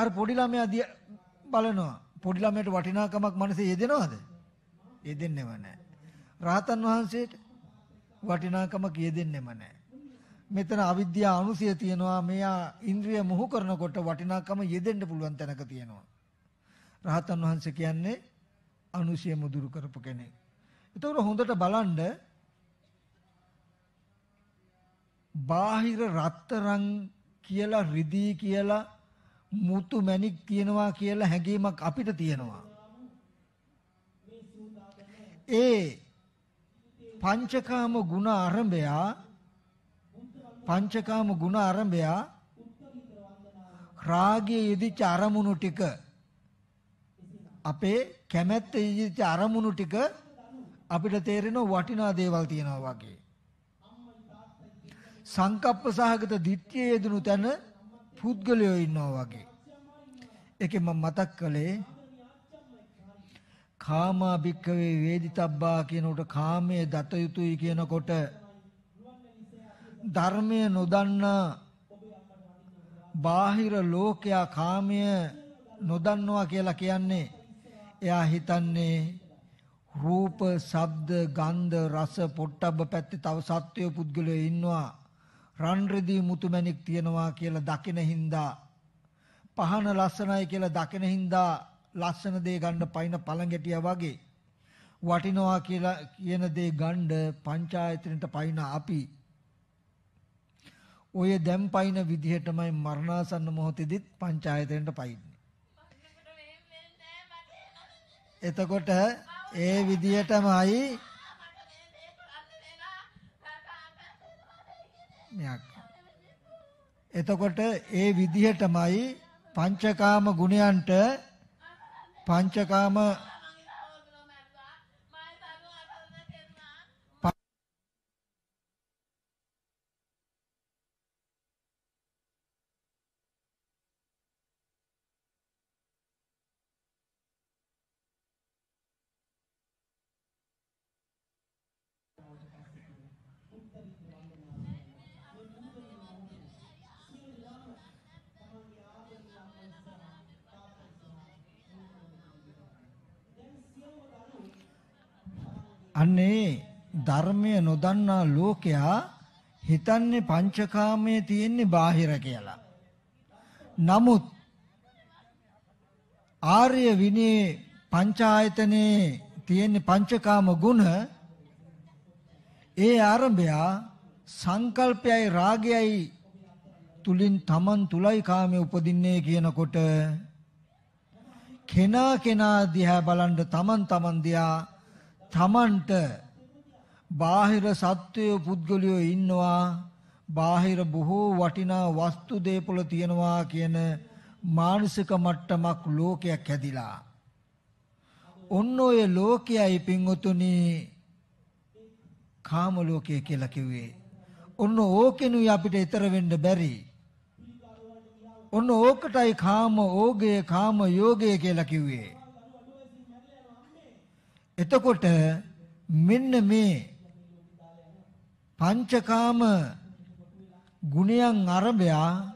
අර පොඩි ළමයා බලනවා. පොඩි ළමයට වටිනාකමක් මනසේ යෙදෙනවද? යෙදෙන්නේම නැහැ. රහතන් වහන්සේට වටිනාකමක් යෙදෙන්නේම නැහැ. මෙතන අවිද්‍යා අනුසය තියෙනවා මෙයා ඉන්ද්‍රිය මොහු කරනකොට වටිනාකම යෙදෙන්න පුළුවන් තැනක තියෙනවා. රහතන් වහන්සේ කියන්නේ අනුසය මුදුරු කරපු කෙනෙක්. ඒතකොට හොඳට බලන්න බාහිර රත්තරන් කියලා රිදී කියලා මුතු මැණික් තියෙනවා කියලා හැඟීමක් අපිට තියෙනවා. ඒ පංචකාම ගුණ ආරම්භයා පංචකාම ගුණ අරඹයා රාගයේ යෙදිච්ච අරමුණු ටික අපේ කැමැත්ත යෙදිච්ච අරමුණු ටික අපිට තේරෙන වටිනා දේවල් තියෙනවා වගේ. සංකප්ප සහගත දිට්ඨිය යෙදුණු තැන පුද්ගලයෝ ඉන්නවා වගේ. ඒකෙන් මම මතක් කළේ කාමා භික්කවේ වේදිතබ්බා කියනකොට කාමයේ දත යුතුයි කියනකොට ධර්මය නොදන්නා බාහිර ලෝකයා කාමය නොදන්නවා කියලා කියන්නේ එයා හිතන්නේ රූප, ශබ්ද, ගන්ධ, රස, පොට්ටබ්බ පැත්තේ තව සත්වය පුද්ගලයෝ ඉන්නවා. රන් රෙදි මුතුමැණික් තියනවා කියලා දකින හින්දා පහන ලස්සනයි කියලා දකින හින්දා ලස්සන දේ ගන්න පයින් පළඟැටියා වගේ වටිනවා කියලා කියන දේ ගන්න පංචායතනෙට පයින් අපි ඔය දැන් පයින් විදිහටමයි මරණාසන්න මොහොතෙදිත් පංචායතනට පයින්නේ. එතකොට ඒ විදිහටමයි මෙයක්. එතකොට ඒ විදිහටමයි පංචකාම ගුණයන්ට පංචකාම ධර්මය නොදන්නා ලෝකයා හිතන්නේ පංචකාමයේ තියෙන්නේ බාහිර කියලා. නමුත් ආර්ය විනී පංචායතනේ තියෙන්නේ පංචකාම ගුණ ඒ ආරම්භය සංකල්පයයි රාගයයි තුලින් තමන් තුලයි කාමයේ උපදින්නේ කියනකොට කෙනා කෙනා දිහා බලන් තමන් තමන් දිහා තමන්ට බාහිර සත්වය පුද්ගලයෝ ඉන්නවා බාහිර බොහෝ වටිනා වස්තු දේපොළ තියෙනවා කියන මානසික මට්ටමක් ලෝකයක් හැදිලා. ඔන්න ඔය ලෝකයයි පින්වතුනි කාම ලෝකය කියලා කිව්වේ. ඔන්න ඕකෙනුයි අපිට ඈතර වෙන්න බැරි. ඔන්න ඕකටයි කාම ඕගය කාම යෝගය කියලා කිව්වේ. එතකොට මෙන්න මේ පංචකාම ගුණයන් අරබයා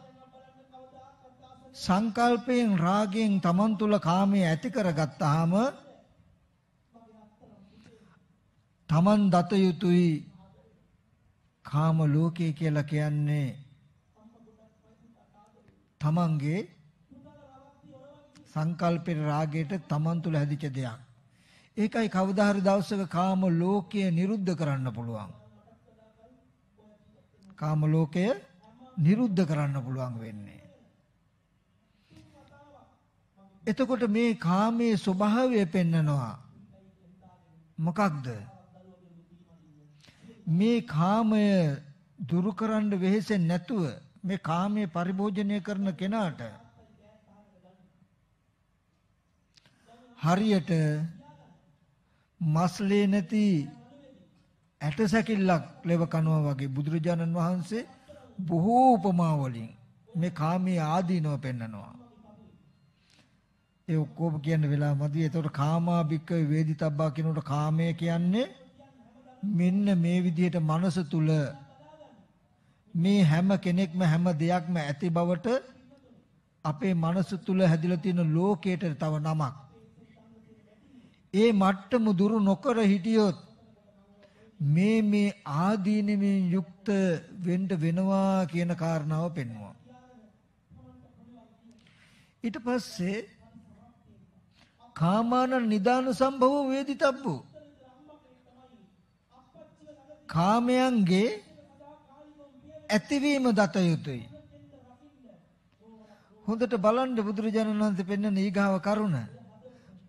සංකල්පයෙන් රාගයෙන් තමන් තුල කාමයේ ඇති කරගත්තාම තමන් දත යුතුයි කාම ලෝකේ කියලා කියන්නේ තමන්ගේ සංකල්පේ රාගයට තමන් තුල හැදිච්ච දෙයක්. ඒකයි කවදා හරි දවසක කාම ලෝකය නිරුද්ධ කරන්න පුළුවන්. කාම ලෝකය නිරුද්ධ කරන්න පුළුවන් වෙන්නේ. එතකොට මේ කාමයේ ස්වභාවය පෙන්නනවා. මොකක්ද? මේ කාමය දුරු කරන්න වෙහෙසෙන් නැතුව මේ කාමයේ පරිභෝජනය කරන කෙනාට හරියට මස්ලේ නැති ඇටසැකිල්ලක් ලෙව කනවා වගේ බුදුරජාණන් වහන්සේ බොහෝ උපමා වලින් මේ කාමයේ ආදීනව පෙන්නනවා. ඒ ඔක්කොම කියන්න වෙලාව මදි. ඒතකොට කාමා භික්ක වේදිතබ්බා කියනකොට කාමය කියන්නේ මෙන්න මේ විදිහට මනස තුල මේ හැම කෙනෙක්ම හැම දෙයක්ම ඇති බවට අපේ මනස තුල හැදිලා තියෙන ලෝකයට තව නමක්. ඒ මට්ටම දුරු නොකර හිටියොත් මේ මේ ආදීනමෙන් යුක්ත වෙන්න වෙනවා කියන කාරණාව පෙන්වුවා. ඊට පස්සේ කාමාන නිදාන සම්භව වේදිතබ්බු කාමයන්ගේ ඇතිවීම දත යුතුයි හොඳට බලන්න බුදුරජාණන් වහන්සේ පෙන්වන ඊගාව කරුණ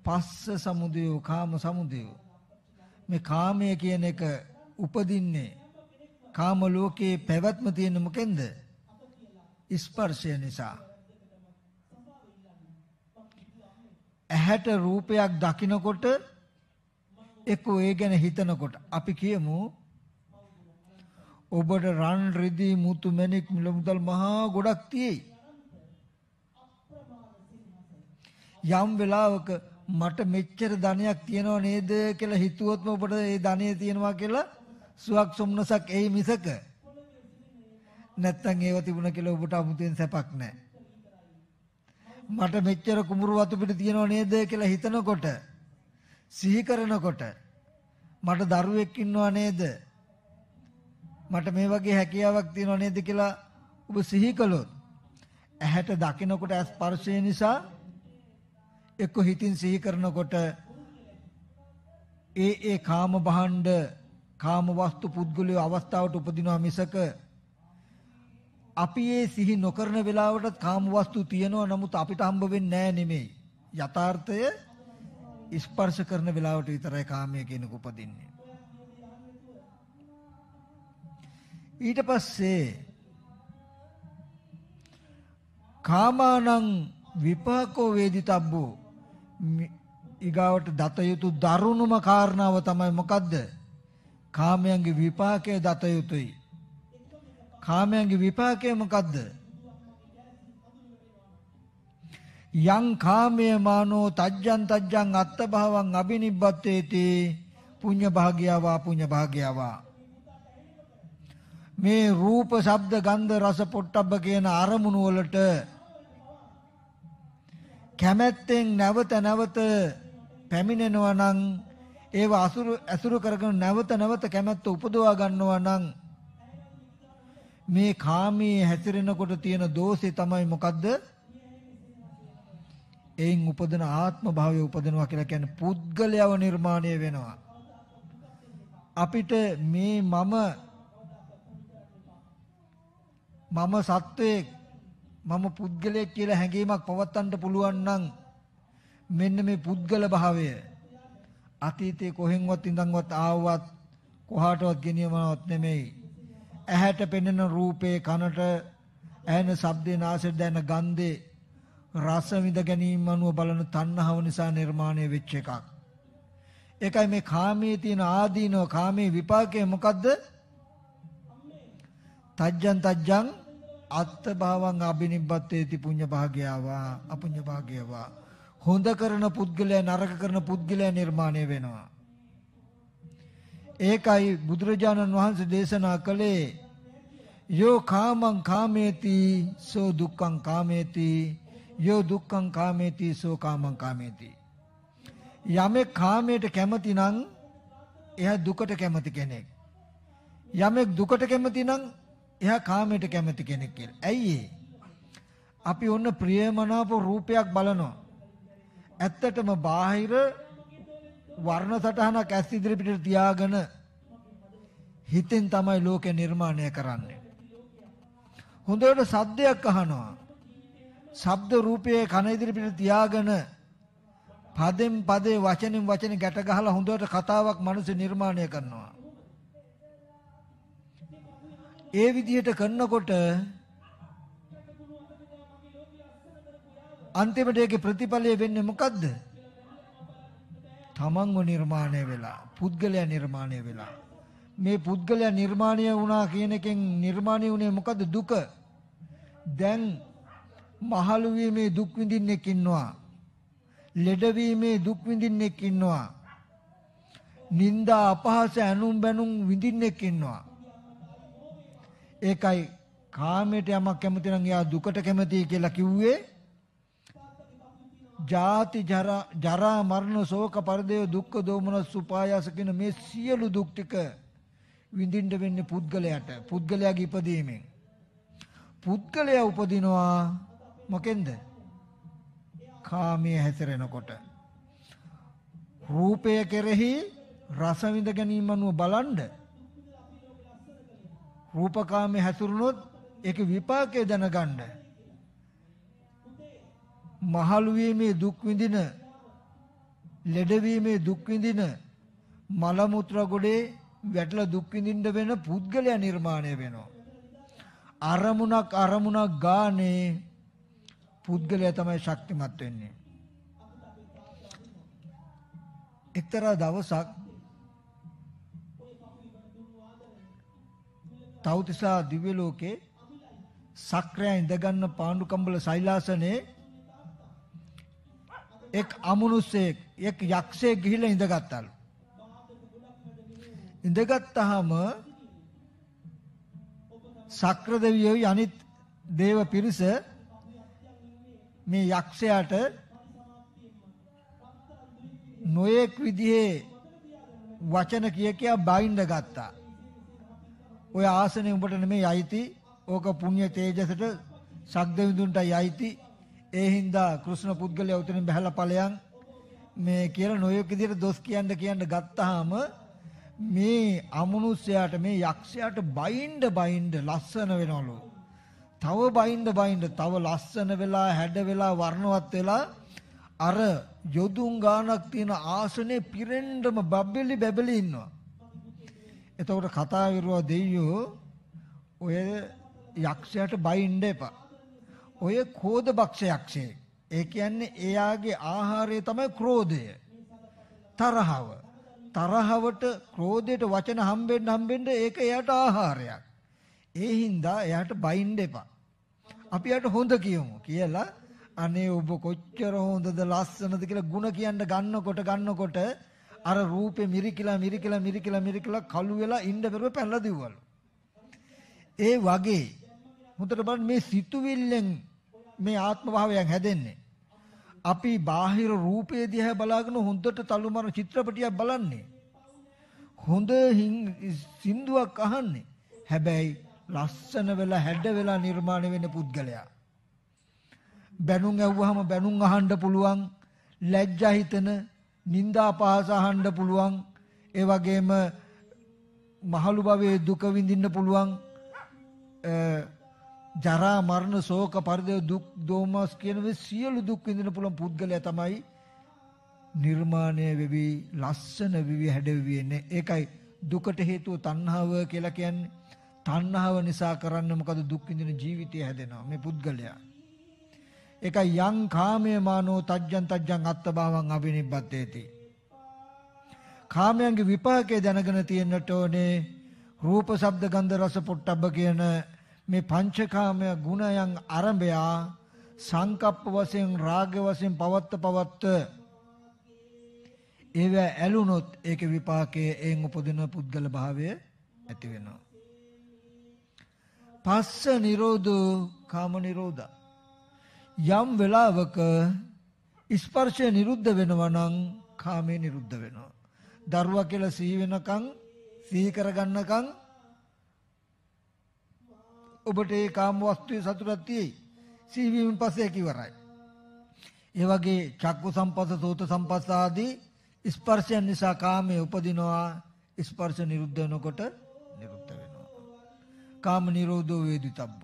පස්ස සමුදයෝ කාම සමුදයෝ මේ කාමය කියන එක උපදින්නේ කාම ලෝකයේ පැවැත්ම තියෙන මොකෙන්ද? ස්පර්ශය නිසා. ඇහැට රූපයක් දකිනකොට එක්ක ඒ ගැන හිතනකොට අපි කියමු ඔබට රන් රිදී මුතු මැණික් මිලමුදල් මහා ගොඩක් තියෙයි. යම් වෙලාවක මට මෙච්චර ධනයක් තියනව නේද කියලා හිතුවොත්ම ඔබට ඒ ධනය තියනවා කියලා සුවක් සොම්නසක් එයි මිසක නැත්තම් ඒව තිබුණ කියලා ඔබට 아무තෙන් සැපක් නැහැ. මට මෙච්චර කුඹුරු වතු පිට තියනව නේද කියලා හිතනකොට සිහි කරනකොට මට දරුවෙක් ඉන්නව නේද මට මේ වගේ හැකියාවක් තියනව නේද කියලා ඔබ සිහි කළොත් ඇහැට දකිනකොට ස්පර්ශය නිසා එක්ක හිතින් සිහි කරනකොට ඒ ඒ කාම භාණ්ඩ කාම වස්තු පුද්ගලයෝ අවස්ථාවට උපදිනවා මිසක අපි ඒ සිහි නොකරන වෙලාවටත් කාම වස්තු තියෙනවා නමුත් අපිට හම්බ වෙන්නේ නැහැ නෙමෙයි. යථාර්ථය ස්පර්ශ කරන වෙලාවට විතරයි කාමය කියනක උපදින්නේ. ඊට පස්සේ කාමානං විපාකෝ වේදිතබ්බෝ ඊගාවට දත යුතු දරුණුම කාරණාව තමයි මොකද්ද? කාමයන්ගේ විපාකයේ දත යුතුයි. කාමයන්ගේ විපාකය මොකද්ද? යං කාමය මානෝ තජ්ජං තජ්ජං අත්තභාවං අබිනිබ්බත්තේති පුඤ්ඤ භාග්‍යවා පුඤ්ඤ භාග්‍යවා මේ රූප ශබ්ද ගන්ධ රස පොට්ටබ්බ කියන අරමුණු වලට කැමැත්තෙන් නැවත නැවත පැමිණෙනවා නම් ඒව අසුරු අසුරු කරගෙන නැවත නැවත කැමැත්ත උපදවා ගන්නවා නම් මේ කාමයේ හැසිරෙනකොට තියෙන දෝෂේ තමයි මොකද්ද? එයින් උපදින ආත්ම භාවය උපදිනවා කියලා කියන්නේ පුද්ගලයව නිර්මාණය වෙනවා. අපිට මේ මම මම සත්වයේ මම පුද්ගලයෙක් කියලා හැඟීමක් පවත්වන්න පුළුවන් නම් මෙන්න මේ පුද්ගල භාවය අතීතේ කොහෙන්වත් ඉඳන්වත් ආවවත් කොහාටවත් ගෙනියමවත් නෙමෙයි. ඇහැට පෙනෙන රූපේ කනට ඇහෙන ශබ්දේ නාසයට දැනෙන ගන්ධේ රස විඳ ගැනීම අනුව බලන තණ්හාව නිසා නිර්මාණය වෙච්ච එකක්. ඒකයි මේ කාමයේ තියෙන ආදීනව කාමයේ විපාකය මොකද්ද? තජ්ජං තජ්ජං අත්ත භාවං අබිනිබ්බත්තේති පුඤ්ඤ භාග්‍යාවා අපුඤ්ඤ භාග්‍යවා හොඳ කරන පුද්ගලයා නරක කරන පුද්ගලයා නිර්මාණය වෙනවා ඒකයි බුදුරජාණන් වහන්සේ දේශනා කළේ යෝ කාමං කාමේති සෝ දුක්ඛං කාමේති යෝ දුක්ඛං කාමේති සෝ කාමං කාමේති යමෙක් කාමයට කැමති නම් එයා දුකට කැමති කෙනෙක් යමෙක් දුකට කැමති නම් එයා කාමයට කැමති කෙනෙක් කියලා. ඇයි අපි ඔන්න ප්‍රියමනාප රූපයක් බලනවා. ඇත්තටම බාහිර වර්ණ සටහනක් ඇස් ඉදිරිපිට තියාගෙන හිතෙන් තමයි ලෝකය නිර්මාණය කරන්නේ. හොඳට සද්දයක් අහනවා. ශබ්ද රූපයේ කන ඉදිරිපිට තියාගෙන පදෙන් පදේ වචනෙන් වචනේ ගැට ගහලා හොඳට කතාවක් මිනිස්සු නිර්මාණය කරනවා. ඒ විදිහට කරනකොට අන්තිමට ඒකේ ප්‍රතිඵලය වෙන්නේ මොකද්ද? තමන්ව නිර්මාණය වෙලා, පුද්ගලයා නිර්මාණය වෙලා. මේ පුද්ගලයා නිර්මාණය වුණා කියන එකෙන් නිර්මාණය වුණේ මොකද්ද? දුක. දැන් මහලු වීමේ දුක් විඳින්නෙක් ඉන්නවා. ලෙඩවීමේ දුක් විඳින්නෙක් ඉන්නවා. නිന്ദා අපහාස ඇනුම් බැනුම් විඳින්නෙක් ඉන්නවා. ඒකයි කාමයට යමක් කැමති නම් එයා දුකට කැමතියි කියලා කිව්වේ. ජාති ජරා ජරා මරණ ශෝක පරිදේ දුක්ඛ දෝමනස් උපායාස කියන මේ සියලු දුක් ටික විඳින්න වෙන්නේ පුද්ගලයාට. පුද්ගලයාගේ ඉපදීමෙන්. පුද්ගලයා උපදිනවා මොකෙන්ද? කාමයේ හැසිරෙනකොට. රූපය කෙරෙහි රස විඳ ගැනීම අනුව බලන්නේ රූපකාමේ හැසිරුණොත් ඒක විපාකය දැනගන්න. මහලු වීමේ දුක් විඳින, ලෙඩ වීමේ දුක් විඳින, මල මුත්‍ර ගොඩේ වැටලා දුක් විඳින්න වෙන පුද්ගලයා නිර්මාණය වෙනවා. අරමුණක් අරමුණක් ගානේ පුද්ගලයා තමයි ශක්තිමත් වෙන්නේ. එක්තරා දවසක් තවතිසා දිව්‍ය ලෝකේ සක්‍රයා ඉඳගන්න පාණ්ඩු කම්බල සෛලාසනේ එක් අමනුස්සයෙක් එක් යක්ෂයෙක් ගිහිල්ලා ඉඳගත්තලු. ඉඳගත්තාම සක්‍ර දෙවියෝ අනිත් දේව පිරිස මේ යක්ෂයාට නොයෙක් විදිහේ වචන කිය කියා බයින්ද ගත්තා. ඔය ආසනේ උඹට නෙමෙයි අයිති. ඕක පුණ්‍ය තේජසට ශක්දවිඳුන්ටයි අයිති. ඒ හින්දා કૃષ્ණ පුද්ගලයා උතනින් බහැලා ඵලයන් මේ කියලා නොයෙක් විදිහට දොස් කියන්න කියන්න ගත්තාම මේ අමනුෂ්‍යයාට මේ යක්ෂයාට බයින්ඩ බයින්ඩ ලස්සන වෙනවලු. තව බයින්ඩ බයින්ඩ තව ලස්සන වෙලා හැඩ වෙලා වර්ණවත් වෙලා අර යොදුන් ගානක් තියෙන ආසනේ පිරෙන්නම බබ්බෙලි බැබලි ඉන්නවා. එතකොට කතා කරුවා දෙයියෝ ඔය යක්ෂයාට බයින්න එපා. ඔය කෝධ බක්ෂ යක්ෂයෙක්. ඒ කියන්නේ එයාගේ ආහාරය තමයි ක්‍රෝධය. තරහව. තරහවට ක්‍රෝධයට වචන හම්බෙන්න හම්බෙන්න ඒක එයාට ආහාරයක්. ඒ හින්දා එයාට බයින්න එපා. අපි යට හොඳ කියමු කියලා අනේ ඔබ කොච්චර හොඳද ලස්සනද කියලා ಗುಣ කියන්න ගන්නකොට ගන්නකොට අර රූපේ මිරිකිලා මිරිකිලා මිරිකිලා මිරිකිලා කළු වෙලා ඉන්න බැරුව පැනලා දිව්වලු. ඒ වගේ මුතට බලන්න මේ සිතුවිල්ලෙන් මේ ආත්ම භාවයන් හැදෙන්නේ. අපි බාහිර රූපේ දිහා බලාගෙන හොඳට තලුමර චිත්‍රපටියක් බලන්නේ. හොඳ සින්දුවක් අහන්නේ. හැබැයි ලස්සන වෙලා හැඩ වෙලා නිර්මාණය වෙන පුද්ගලයා. බැනුම් ඇව්වහම බැනුම් අහන්න පුළුවන්. ලැජ්ජා හිතෙන නිന്ദා පහස අහන්න පුළුවන් ඒ වගේම මහලු භවයේ දුක විඳින්න පුළුවන් ජරා මරණ ශෝක පරිදේ දුක් දෝමස් කියන මේ සියලු දුක් විඳින්න පුළුවන් පුද්ගලයා තමයි නිර්මාණය වෙවි ලස්සන විවි හැඩවිවි එන්නේ ඒකයි දුකට හේතුව තණ්හාව කියලා කියන්නේ තණ්හාව නිසා කරන්න මොකද දුක් විඳින ජීවිතය හැදෙනවා මේ පුද්ගලයා ඒකයි යං කාමයේ මානෝ තජ්ජං තජ්ජං අත්තභාවං අබිනිබ්බතේති. කාමයන්ගේ විපාකයේ දැනගෙන තියෙන්නට ඕනේ රූප ශබ්ද ගන්ධ රස පොට්ටබ්බ කියන මේ පංචකාමය ගුණයන් අරඹයා සංකප්ප වශයෙන් රාග වශයෙන් පවත්ත පවත්ත ඒව ඇලුනොත් ඒකේ විපාකයේ එන් උපදින පුද්ගල භාවය ඇති වෙනවා. පස්ස නිරෝධ කාම නිරෝධා යම් වෙලාවක ස්පර්ශය නිරුද්ධ වෙනවා නම් කාමය නිරුද්ධ වෙනවා. දරුවා කියලා සිහි වෙනකන් සිහි කරගන්නකන් ඔබට ඒ කාම වස්තුවේ සතුටක් තියෙයි. සිහිවීමෙන් පස්සේ ඒක ඉවරයි. ඒ වගේ චක්කු සම්පස්ස සෝත සම්පස්ස ආදී ස්පර්ශයන් නිසා කාමයේ උපදිනවා. ස්පර්ශ නිරුද්ධ වෙනකොට නිරුද්ධ වෙනවා. කාම නිරෝධෝ වේදිතබ්බ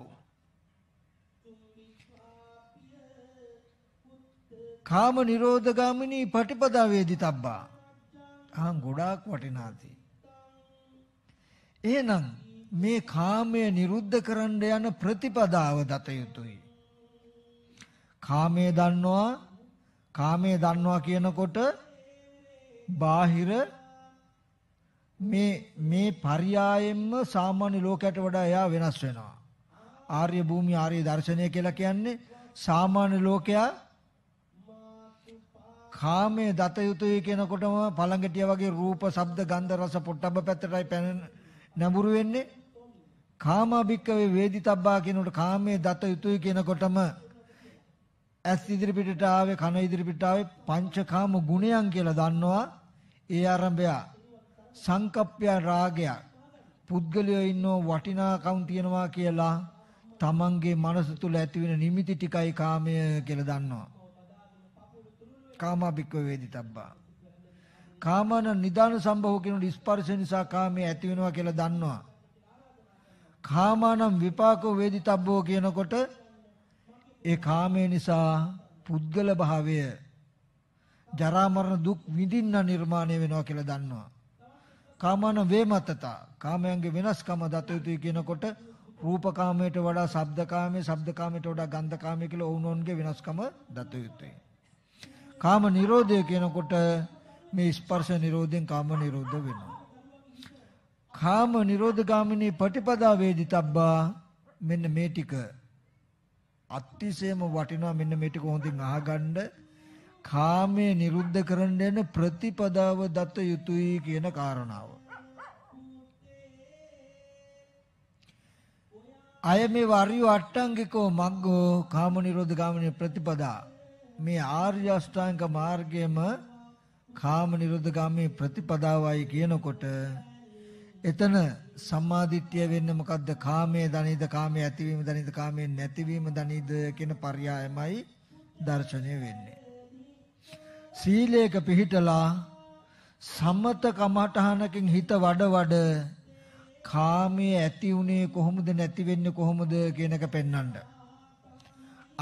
කාම නිරෝධගාමිනී පටිපදා වේදිතබ්බා. අහං ගොඩාක් වටිනාති. එහෙනම් මේ කාමය නිරුද්ධ කරන්න යන ප්‍රතිපදාව දත යුතුයි. කාමයේ දන්නවා කාමයේ දන්නවා කියනකොට බාහිර මේ මේ පర్యాයෙන්ම සාමාන්‍ය ලෝකයට වඩා එයා වෙනස් වෙනවා. ආර්ය භූමි ආර්ය දර්ශනය කියලා කියන්නේ සාමාන්‍ය ලෝකයා කාමයේ දත යුතුය කියනකොටම පළඟටිය වගේ රූප, ශබ්ද, ගන්ධ, රස, පොට්ටබ්බ පැත්තටයි පැන නැඹුරු වෙන්නේ. කාමාභික්කවේ වේදිතබ්බා කියනකොට කාමයේ දත යුතුය කියනකොටම ඇස් ඉදිරි පිටට ආවේ කන ඉදිරි පිටට ආවේ පංචකාම ගුණයන් කියලා දන්නවා. ඒ ආරම්භය සංකප්පය රාගයක්. පුද්ගලයෝ ඉන්නෝ වටිනාකම් තියනවා කියලා තමන්ගේ මනස තුල ඇතිවෙන නිමිති ටිකයි කාමය කියලා දන්නවා. කාමාභික්ක වේදිතබ්බා. කාමන නිදාන සම්භව කෙනුට ස්පර්ශ නිසා කාමයේ ඇති වෙනවා කියලා දන්නවා. කාමානම් විපාකෝ වේදිතබ්බෝ කියනකොට ඒ කාමයේ නිසා පුද්ගල භාවය ජරා මරණ දුක් විඳින්න නිර්මාණය වෙනවා කියලා දන්නවා. කාමන වේමතතා කාමයන්ගේ වෙනස්කම දත යුතුයි කියනකොට රූප කාමයට වඩා ශබ්ද කාමයේ ශබ්ද කාමයට වඩා ගන්ධ කාමයේ කියලා ඔවුනොන්ගේ වෙනස්කම දත යුතුයි. කාම නිරෝධය කියනකොට මේ ස්පර්ශ නිරෝධයෙන් කාම නිරෝධ වෙනවා. කාම නිරෝධගාමිනී ප්‍රතිපදා වේදිතබ්බා මෙන්න මේ ටික අතිශයම වටිනවා මෙන්න මේ ටික හොඳින් අහගන්න කාමයේ නිරුද්ධ කරන්න යන ප්‍රතිපදාව දත යුතුයි කියන කාරණාව. අය මේ වරිය අට්ටංගිකෝ මග්ගෝ කාම නිරෝධ ගාමිනී ප්‍රතිපදා මේ ආර්ය අෂ්ටාංග මාර්ගයම කාම නිරෝධගාමී ප්‍රතිපදාවයි කියනකොට එතන සම්මාදිට්ඨිය වෙන්නේ මොකද්ද? කාමයේ දනීද කාමයේ ඇතිවීම දනීද කාමයේ නැතිවීම දනීද කියන පర్యాయමයි දර්ශනය වෙන්නේ. සීලයක පිහිටලා සම්මත කමඨහනකින් හිත වඩ වඩ කාමයේ ඇති උනේ කොහොමද නැති වෙන්නේ කොහොමද කියන එක පෙන්වන්නේ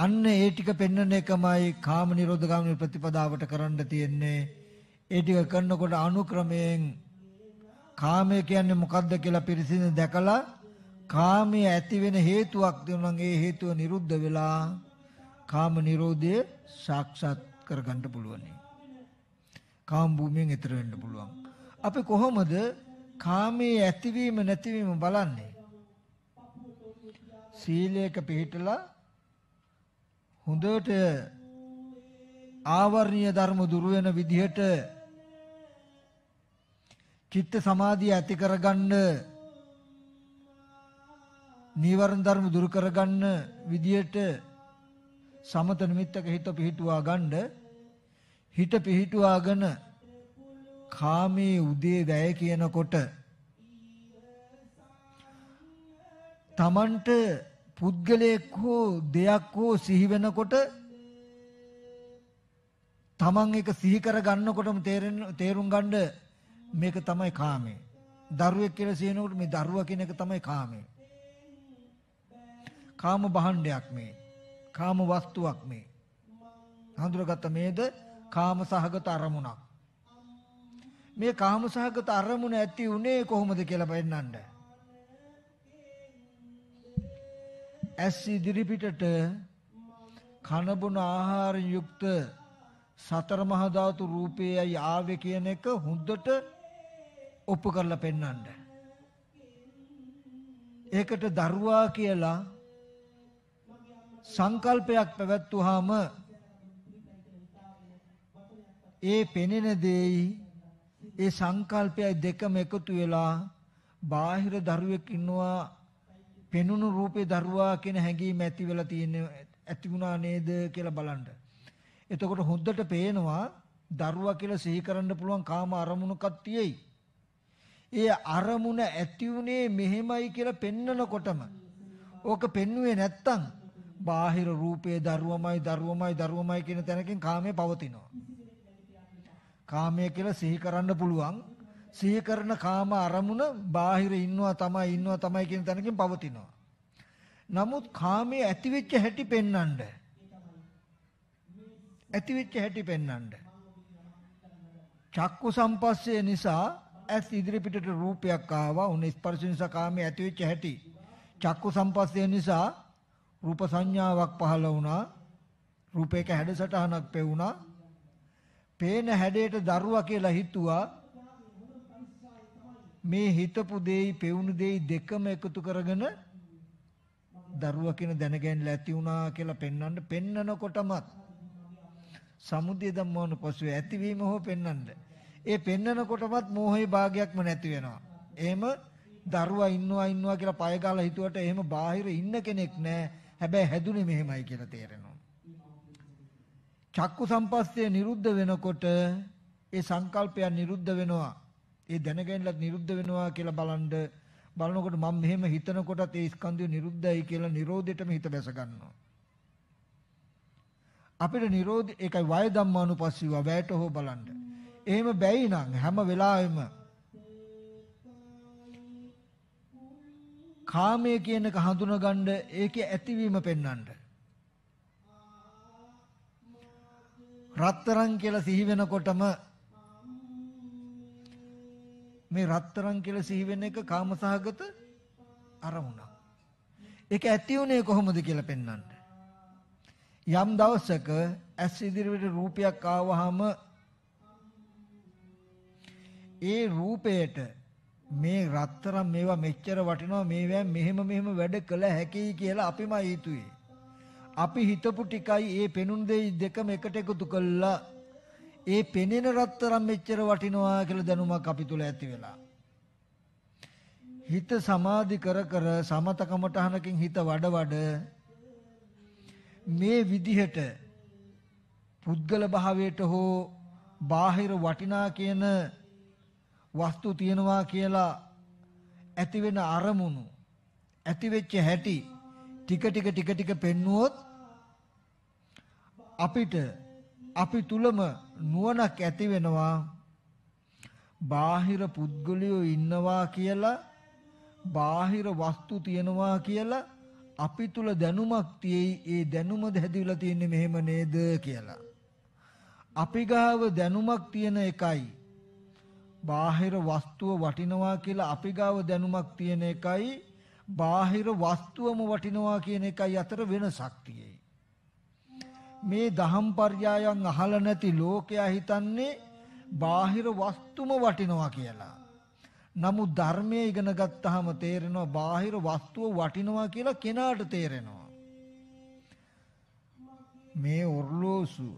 අන්න ඒ ටික පෙන්වන එකමයි කාම නිරෝධ ගාමී ප්‍රතිපදාවට කරන්න තියෙන්නේ. ඒ ටික කරනකොට අනුක්‍රමයෙන් කාමය කියන්නේ මොකද්ද කියලා පිරිසිදු දැකලා කාමයේ ඇති වෙන හේතුවක් දෙනවා ඒ හේතුව නිරුද්ධ වෙලා කාම නිරෝධය සාක්ෂාත් කරගන්න පුළුවන්. කාම භූමියෙන් එතර වෙන්න පුළුවන්. අපි කොහොමද කාමයේ ඇතිවීම නැතිවීම බලන්නේ? සීලයක පිළිහිටලා හොඳට ආවර්ණීය ධර්ම දුරු වෙන විදිහට චිත්ත සමාධිය ඇති කරගන්න නීවරණ ධර්ම දුරු කරගන්න විදියට සමත නිමිත්තක හිත පිහිටුවා ගන්න හිත පිහිටුවාගෙන කාමයේ උදේ වැය කියනකොට තමන්ට පුද්ගලයෙක් හෝ දෙයක් හෝ සිහි වෙනකොට තමන් එක සිහි කර ගන්නකොටම තේරෙන තේරුම් ගන්න මේක තමයි කාමය. දරුවෙක් කියලා සිහිනකොට මේ දරුවා කියන එක තමයි කාමය. කාම භාණ්ඩයක් මේ. කාම වස්තුවක් මේ. හඳුරගත්ත මේද කාම සහගත අරමුණක්. මේ කාම සහගත අරමුණ ඇති උනේ කොහොමද කියලා පෙන්නන්නේ. ඇස් ඉදිරිපිටට කනබුන ආහාර යුක්ත සතර මහා ධාතු රූපයයි ආවේ කියන එක හොඳට ඔප්පු කරලා පෙන්වන්න. ඒකට දරුවා කියලා සංකල්පයක් පැවැත්වුවාම ඒ පෙනෙන දෙයි ඒ සංකල්පයයි දෙකම එකතු වෙලා බාහිර දරුවෙක් ඉන්නවා පෙනුණු රූපේ දරුවා කියන හැඟීම ඇති වෙලා තියෙන ඇති වුණා නේද කියලා බලන්න. එතකොට හොද්දට පේනවා දරුවා කියලා සිහි කරන්න පුළුවන් කාම අරමුණක් තියෙයි. ඒ අරමුණ ඇති උනේ මෙහෙමයි කියලා පෙන්නකොටම ඕක පෙන්නුවේ නැත්තම් බාහිර රූපයේ දරුවමයි දරුවමයි දරුවමයි කියන තැනකින් කාමය පවතිනවා. කාමය කියලා සිහි කරන්න පුළුවන් සිහි කරන කාම අරමුණ බාහිර ඉන්නවා තමයි ඉන්නවා තමයි කියන තැනකින් පවතිනවා. නමුත් කාමයේ ඇතිවෙච්ච හැටි පෙන්වන්න. ඇතිවෙච්ච හැටි පෙන්වන්න. චක්කු සම්පස්සේ නිසා ඇස් ඉදිරිපිටට රූපයක් ආවා. උන ස්පර්ශ නිසා කාමයේ ඇතිවෙච්ච හැටි. චක්කු සම්පස්සේ නිසා රූප සංඥාවක් පහළ වුණා. රූපයක හැඩසටහනක් පෙවුණා. පේන හැඩයට දරුවා කියලා හිතුවා මේ හිතපු දෙයි පෙවුණු දෙයි දෙකම එකතු කරගෙන දරුවා කියන දැනගැනලා ඇති වුණා කියලා පෙන්වන්න පෙන්නකොටමත් සමුදය ධම්මවන පසුව ඇතිවීම හෝ පෙන්වන්න. ඒ පෙන්නකොටමත් මෝහේ භාගයක්ම නැති වෙනවා. එහෙම දරුවා ඉන්නවා ඉන්නවා කියලා පය ගාලා හිතුවට එහෙම බාහිර ඉන්න කෙනෙක් නැහැ. හැබැයි හැදුනේ මෙහෙමයි කියලා තේරෙනවා. චක්කු සම්පස්සේ නිරුද්ධ වෙනකොට ඒ සංකල්පය නිරුද්ධ වෙනවා. ඒ දැනගෙන්නත් නිරුද්ධ වෙනවා කියලා බලන්න බලනකොට මම මෙහෙම හිතනකොටත් ඒ ස්කන්ධය නිරුද්ධයි කියලා Nirodhetම හිත බැස ගන්නවා. අපිට Nirodh ඒකයි වය ධම්මානුපස්සීව වැයට හෝ බලන්න. එහෙම බැයි නම් හැම වෙලාවෙම කාමය කියන එක හඳුනගන්න ඒකේ ඇතිවීම පෙන්වන්න. රත්තරන් කියලා සිහි වෙනකොටම මේ රත්තරන් කියලා සිහි වෙන එක කාමසහගත අරමුණක්. ඒක ඇති උනේ කොහොමද කියලා පෙන්වන්න. යම් දවසක ඇස් ඉදිරියට රූපයක් ආවහම ඒ රූපයට මේ රත්තරන් මේවා මෙච්චර වටිනවා මේවා මෙහෙම මෙහෙම වැඩ කළ හැකියි කියලා අපිම හිතුවේ. අපි හිතපු ටිකයි ඒ පෙනුන් දෙයි දෙකම එකට එකතු කළා ඒ පෙනෙන රත්තරම් මෙච්චර වටිනවා කියලා දැනුමක් අපි තුල ඇති වෙලා. හිත සමාධි කර කර සමතකමට අහනකින් හිත වඩ වඩ මේ විදිහට පුද්ගල භාවයට හෝ බාහිර වටිනා කියන වස්තු තියෙනවා කියලා ඇති වෙන අරමුණු ඇති වෙච්ච හැටි ටික ටික ටික ටික පෙන්නුවොත් අපිට අපි තුලම නුවණක් ඇති වෙනවා බාහිර පුද්ගලයෝ ඉන්නවා කියලා බාහිර වස්තු තියෙනවා කියලා අපි තුල දැනුමක් තියෙයි ඒ දැනුමද හැදිලා තියෙන්නේ මෙහෙම නේද කියලා අපි ගාව දැනුමක් තියෙන එකයි බාහිර වස්තුව වටිනවා කියලා අපි ගාව දැනුමක් තියෙන එකයි බාහිර වස්තුවම වටිනවා කියන එකයි අතර වෙනසක් තියෙයි මේ දහම් පර්යායන් අහලා නැති ලෝකයා හිතන්නේ බාහිර වස්තුම වටිනවා කියලා. නමුත් ධර්මයේ ඉගෙන ගත්තාම තේරෙනවා බාහිර වස්තුව වටිනවා කියලා කෙනාට තේරෙනවා. මේ ඔර්ලෝසුව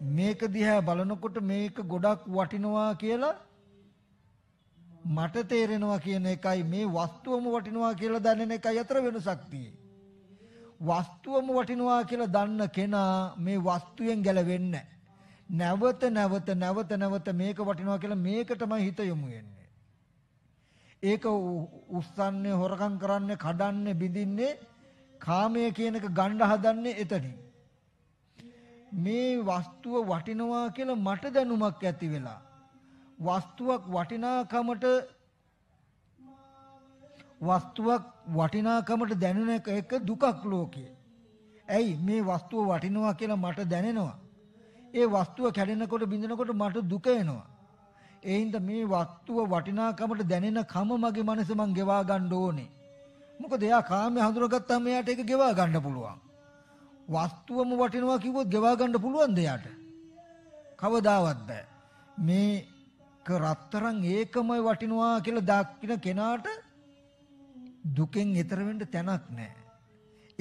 මේක දිහා බලනකොට මේක ගොඩක් වටිනවා කියලා මට තේරෙනවා කියන එකයි මේ වස්තුවම වටිනවා කියලා දැනෙන එකයි අතර වෙනසක් තියෙන්නේ. වස්තුවම වටිනවා කියලා දන්න කෙනා මේ වස්තුවෙන් ගැලවෙන්නේ නැවත නැවත නැවත නැවත මේක වටිනවා කියලා මේකටම හිත යොමු වෙන්නේ. ඒක උස්සන්නේ හොරකම් කරන්නේ කඩන්නේ බිඳින්නේ කාමය කියන එක ගණ්ඩ හදන්නේ එතනින්. මේ වස්තුව වටිනවා කියලා මට දැනුමක් ඇති වෙලා වස්තුවක් වටිනාකමට වස්තුවක් වටිනාකමට දැනෙන එක දුකක් ලෝකයේ. ඇයි මේ වස්තුව වටිනවා කියලා මට දැනෙනවා. ඒ වස්තුව කැඩෙනකොට බිඳෙනකොට මට දුක එනවා. ඒ හින්දා මේ වස්තුව වටිනාකමට දැනෙන කම මගේ මනස මං ගෙවා ගන්න ඕනේ. මොකද එයා කාමයේ හඳුනගත්තාම එයාට ඒක ගෙවා ගන්න පුළුවන්. වස්තුවම වටිනවා කිව්වොත් ගෙවා ගන්න පුළුවන්ද එයාට? කවදාවත් බෑ. මේක රත්තරන් ඒකමයි වටිනවා කියලා දකින්න කෙනාට දුකෙන් ඈතර වෙන්න තැනක් නැහැ.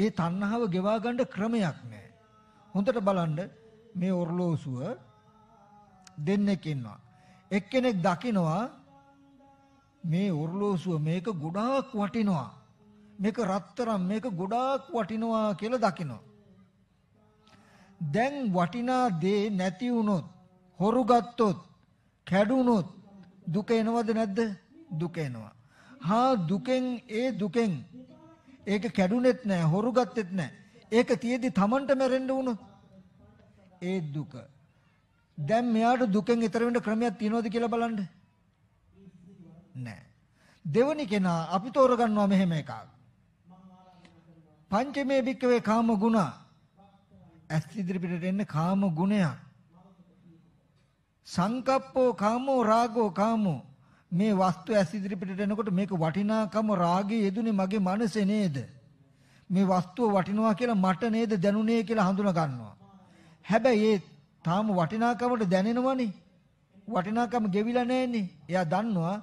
ඒ තණ්හාව ගෙවා ගන්න ක්‍රමයක් නැහැ. හොඳට බලන්න මේ ඔර්ලෝසුව දෙන්නෙක් ඉන්නවා. එක්කෙනෙක් දකිනවා මේ ඔර්ලෝසුව මේක ගොඩාක් වටිනවා. මේක රත්තරන් මේක ගොඩාක් වටිනවා කියලා දකිනවා. දැන් වටිනා දේ නැති වුණොත් හොරු ගත්තොත් කැඩුනොත් දුක එනවද නැද්ද? දුක එනවා. හා දුකෙන් ඒ දුකෙන් ඒක කැඩුනෙත් නැහැ හොරු ගත්තෙත් නැහැ ඒක තියේදී Tamanට මැරෙන්න වුණොත් ඒ දුක දැන් මෙයාට දුකෙන් ඈතර වෙන්න ක්‍රමයක් තියනවද කියලා බලන්න නැහැ දෙවනි කෙනා අපි තෝරගන්නවා මෙහෙම එකක් පංචමේ භික්කවේ කාම ගුණ ඇස් ඉදිරිපිටට එන්න කාම ගුණයක් සංකප්පෝ කාමෝ රාගෝ කාමෝ මේ වස්තු ඇස් ඉදිරිපිටට එනකොට මේක වටිනාකම රාගයේ යෙදුනේ මගේ මනසේ නේද? මේ වස්තුව වටිනවා කියලා මට නේද දැනුනේ කියලා හඳුනා ගන්නවා. හැබැයි ඒ තාම වටිනාකමට දැනෙනවනේ. වටිනාකම ගෙවිලා නැන්නේ. එයා දන්නවා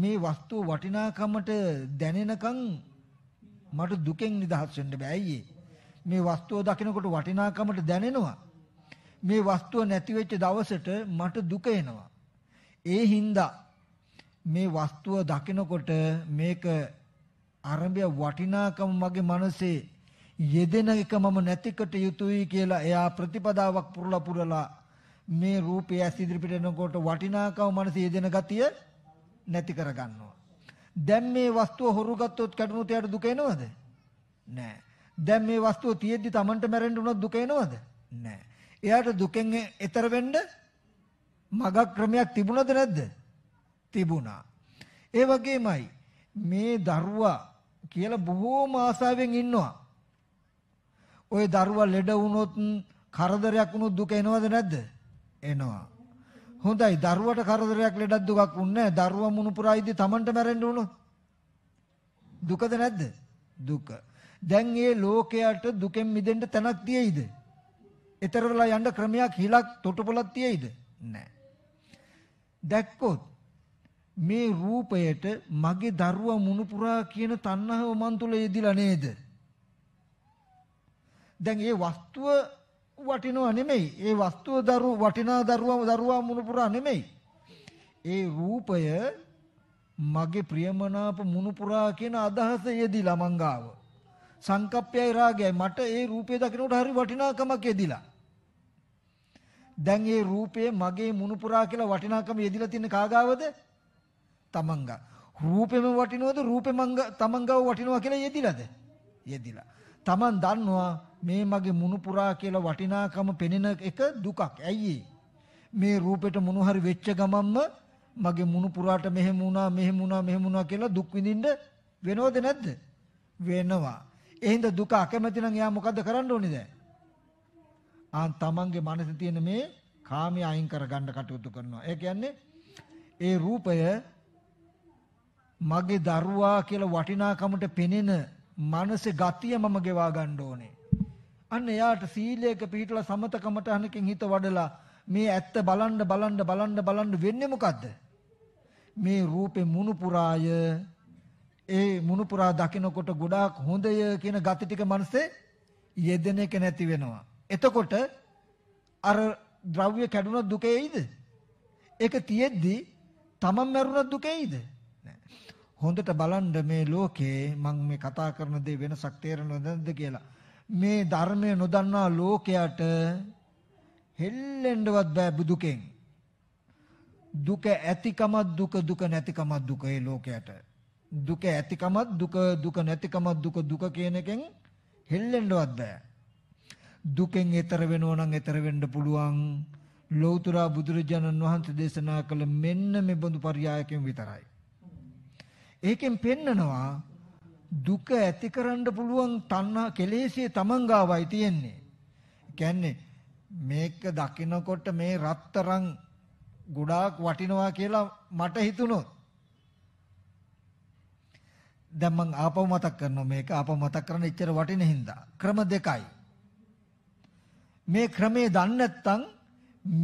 මේ වස්තුව වටිනාකමට දැනෙනකන් මට දුකෙන් නිදහස් වෙන්න බෑ අයියේ. මේ වස්තුව දකිනකොට වටිනාකමට දැනෙනවා. මේ වස්තුව නැති වෙච්ච දවසට මට දුක එනවා. ඒ හින්දා මේ වස්තුව දකිනකොට මේක අරඹය වටිනාකම මගේ මනසේ යෙදෙන එක මම නැතිකට යුතුයි කියලා එයා ප්‍රතිපදාවක් පුරලා පුරලා මේ රූපය ඇස් ඉදිරිපිට එනකොට වටිනාකම මනසේ යෙදෙන ගතිය නැති කරගන්නවා. දැන් මේ වස්තුව හොරු ගත්තොත් කැඩුණොත් එයාට දුක එනවද? නෑ. දැන් මේ වස්තුව තියෙද්දි Tamanට මැරෙන්න උනොත් දුක එනවද? නෑ. එයාට දුකෙන් එතර වෙන්න මගක් ක්‍රමයක් තිබුණද නැද්ද? තිබුණා. ඒ වගේමයි මේ දරුවා කියලා බොහෝම ආසාවෙන් ඉන්නවා. ওই දරුවා ලෙඩ වුණොත් කරදරයක් වුණොත් දුක එනවද නැද්ද? එනවා. හොඳයි දරුවට කරදරයක් ලෙඩක් දුකක් වුණේ නැහැ. දරුවා මුණුපුරයිදී Tamanට මැරෙන්න වුණොත් දුකද නැද්ද? දුක. දැන් මේ ලෝකයට දුකෙන් මිදෙන්න තැනක් තියෙයිද? ඊතර වෙලා යන්න ක්‍රමයක් හිලක් තොටුපළක් තියෙයිද? නැහැ. දැක්කොත් මේ රූපයට මගේ දරුවා මුණුපුරා කියන තණ්හාව මන් තුල යෙදිලා නේද? දැන් ඒ වස්තුව වටිනව නෙමෙයි. ඒ වස්තුව දරු වටිනා දරුවා දරුවා මුණුපුරා නෙමෙයි. ඒ රූපය මගේ ප්‍රියමනාප මුණුපුරා කියන අදහස යෙදිලා මංගාව. සංකප්පයයි රාගයයි මට ඒ රූපය දකිනකොට හරි වටිනාකමක් යෙදිලා. දැන් ඒ රූපය මගේ මුණුපුරා කියලා වටිනාකම යෙදිලා තින්නේ කාගාවද? තමන්ගා. රූපෙම වටිනවද රූපෙම තමන්ගව වටිනවා කියලා යෙදිලාද? යෙදිලා. තමන් දන්නවා මේ මගේ මුණුපුරා කියලා වටිනාකම පෙනෙන එක දුකක්. ඇයි මේ රූපෙට මොන හරි වෙච්ච ගමන්ම මගේ මුණුපුරාට මෙහෙම වුණා මෙහෙම වුණා මෙහෙම වුණා කියලා දුක් විඳින්න වෙනවද නැද්ද? වෙනවා. එහෙනම් දුක අකමැති නම් එයා මොකද්ද කරන්න ඕනේ දැන්? ආන් තමන්ගේ මනසේ තියෙන මේ කාමයේ අයින් කරගන්න කටයුතු කරනවා. ඒ කියන්නේ ඒ රූපය මගේ දරුවා කියලා වටිනාකමට පෙනෙන මනසේ ගතිය මම ගෙවා ගන්න ඕනේ. අන්න එයාට සීලයක පිහිටලා සමතකමටහනකින් හිත වඩලා මේ ඇත්ත බලන්න බලන්න බලන්න බලන්න වෙන්නේ මොකද්ද? මේ රූපේ මුණුපුරාය ඒ මුණුපුරා දකිනකොට ගොඩාක් හොඳය කියන ගති ටික මනසේ යෙදෙන එක නැති වෙනවා. එතකොට අර ද්‍රව්‍ය කැඩුන දුකේයිද? ඒක තියෙද්දි තමන් මැරුණ දුකේයිද? හොඳට බලන්න මේ ලෝකේ මම මේ කතා කරන දේ වෙනසක් තේරෙනවද නැද්ද කියලා. මේ ධර්මය නොදන්නා ලෝකයට හෙල්ලෙන්නවත් බෑ දුකෙන්. දුක ඇතිකමත් දුක දුක නැතිකමත් දුක ඒ ලෝකයට. දුක ඇතිකමත් දුක දුක නැතිකමත් දුක දුක කියන එකෙන් හෙල්ලෙන්නවත් බෑ. දුකෙන් ඈතර වෙනෝ නම් ඈතර වෙන්න පුළුවන්. ලෞතර බුදුරජාණන් වහන්සේ දේශනා කළ මෙන්න මේ බඳු පරයයකින් විතරයි. ඒකෙන් පෙන්නනවා දුක ඇති කරන්න පුළුවන් තණ්හා කෙලෙසේ තමන් ගාවයි තියෙන්නේ. කියන්නේ මේක දකිනකොට මේ රත්තරන් ගොඩාක් වටිනවා කියලා මට හිතුණොත් දැන් මං ආපහු මතක් කරනවා මේක ආපහු මතක් කරන්න ඉච්චර වටින හින්දා ක්‍රම දෙකයි මේ ක්‍රමේ දන්නේ නැත්නම්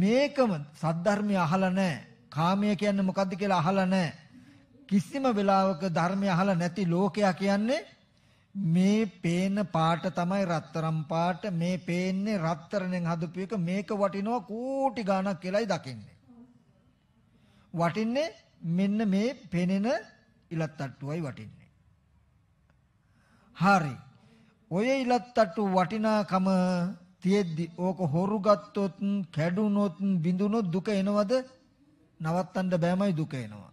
මේකම සද්ධර්මය අහලා නැහැ කාමය කියන්නේ මොකද්ද කියලා අහලා නැහැ කිසිම වෙලාවක ධර්මය අහලා නැති ලෝකයා කියන්නේ මේ පේන පාට තමයි රත්තරම් පාට මේ පේන්නේ රත්තරණෙන් හදපු එක මේක වටිනවා කෝටි ගණක් කියලායි දකින්නේ වටින්නේ මෙන්න මේ පෙනෙන ඉලත් තට්ටුවයි වටින්නේ හරි ඔය ඉලත් තට්ටු වටිනාකම තියෙද්දි ඕක හොරු ගත්තොත් කැඩුනොත් බිඳුනොත් දුක එනවද නවත්තන්න බෑමයි දුක එනවා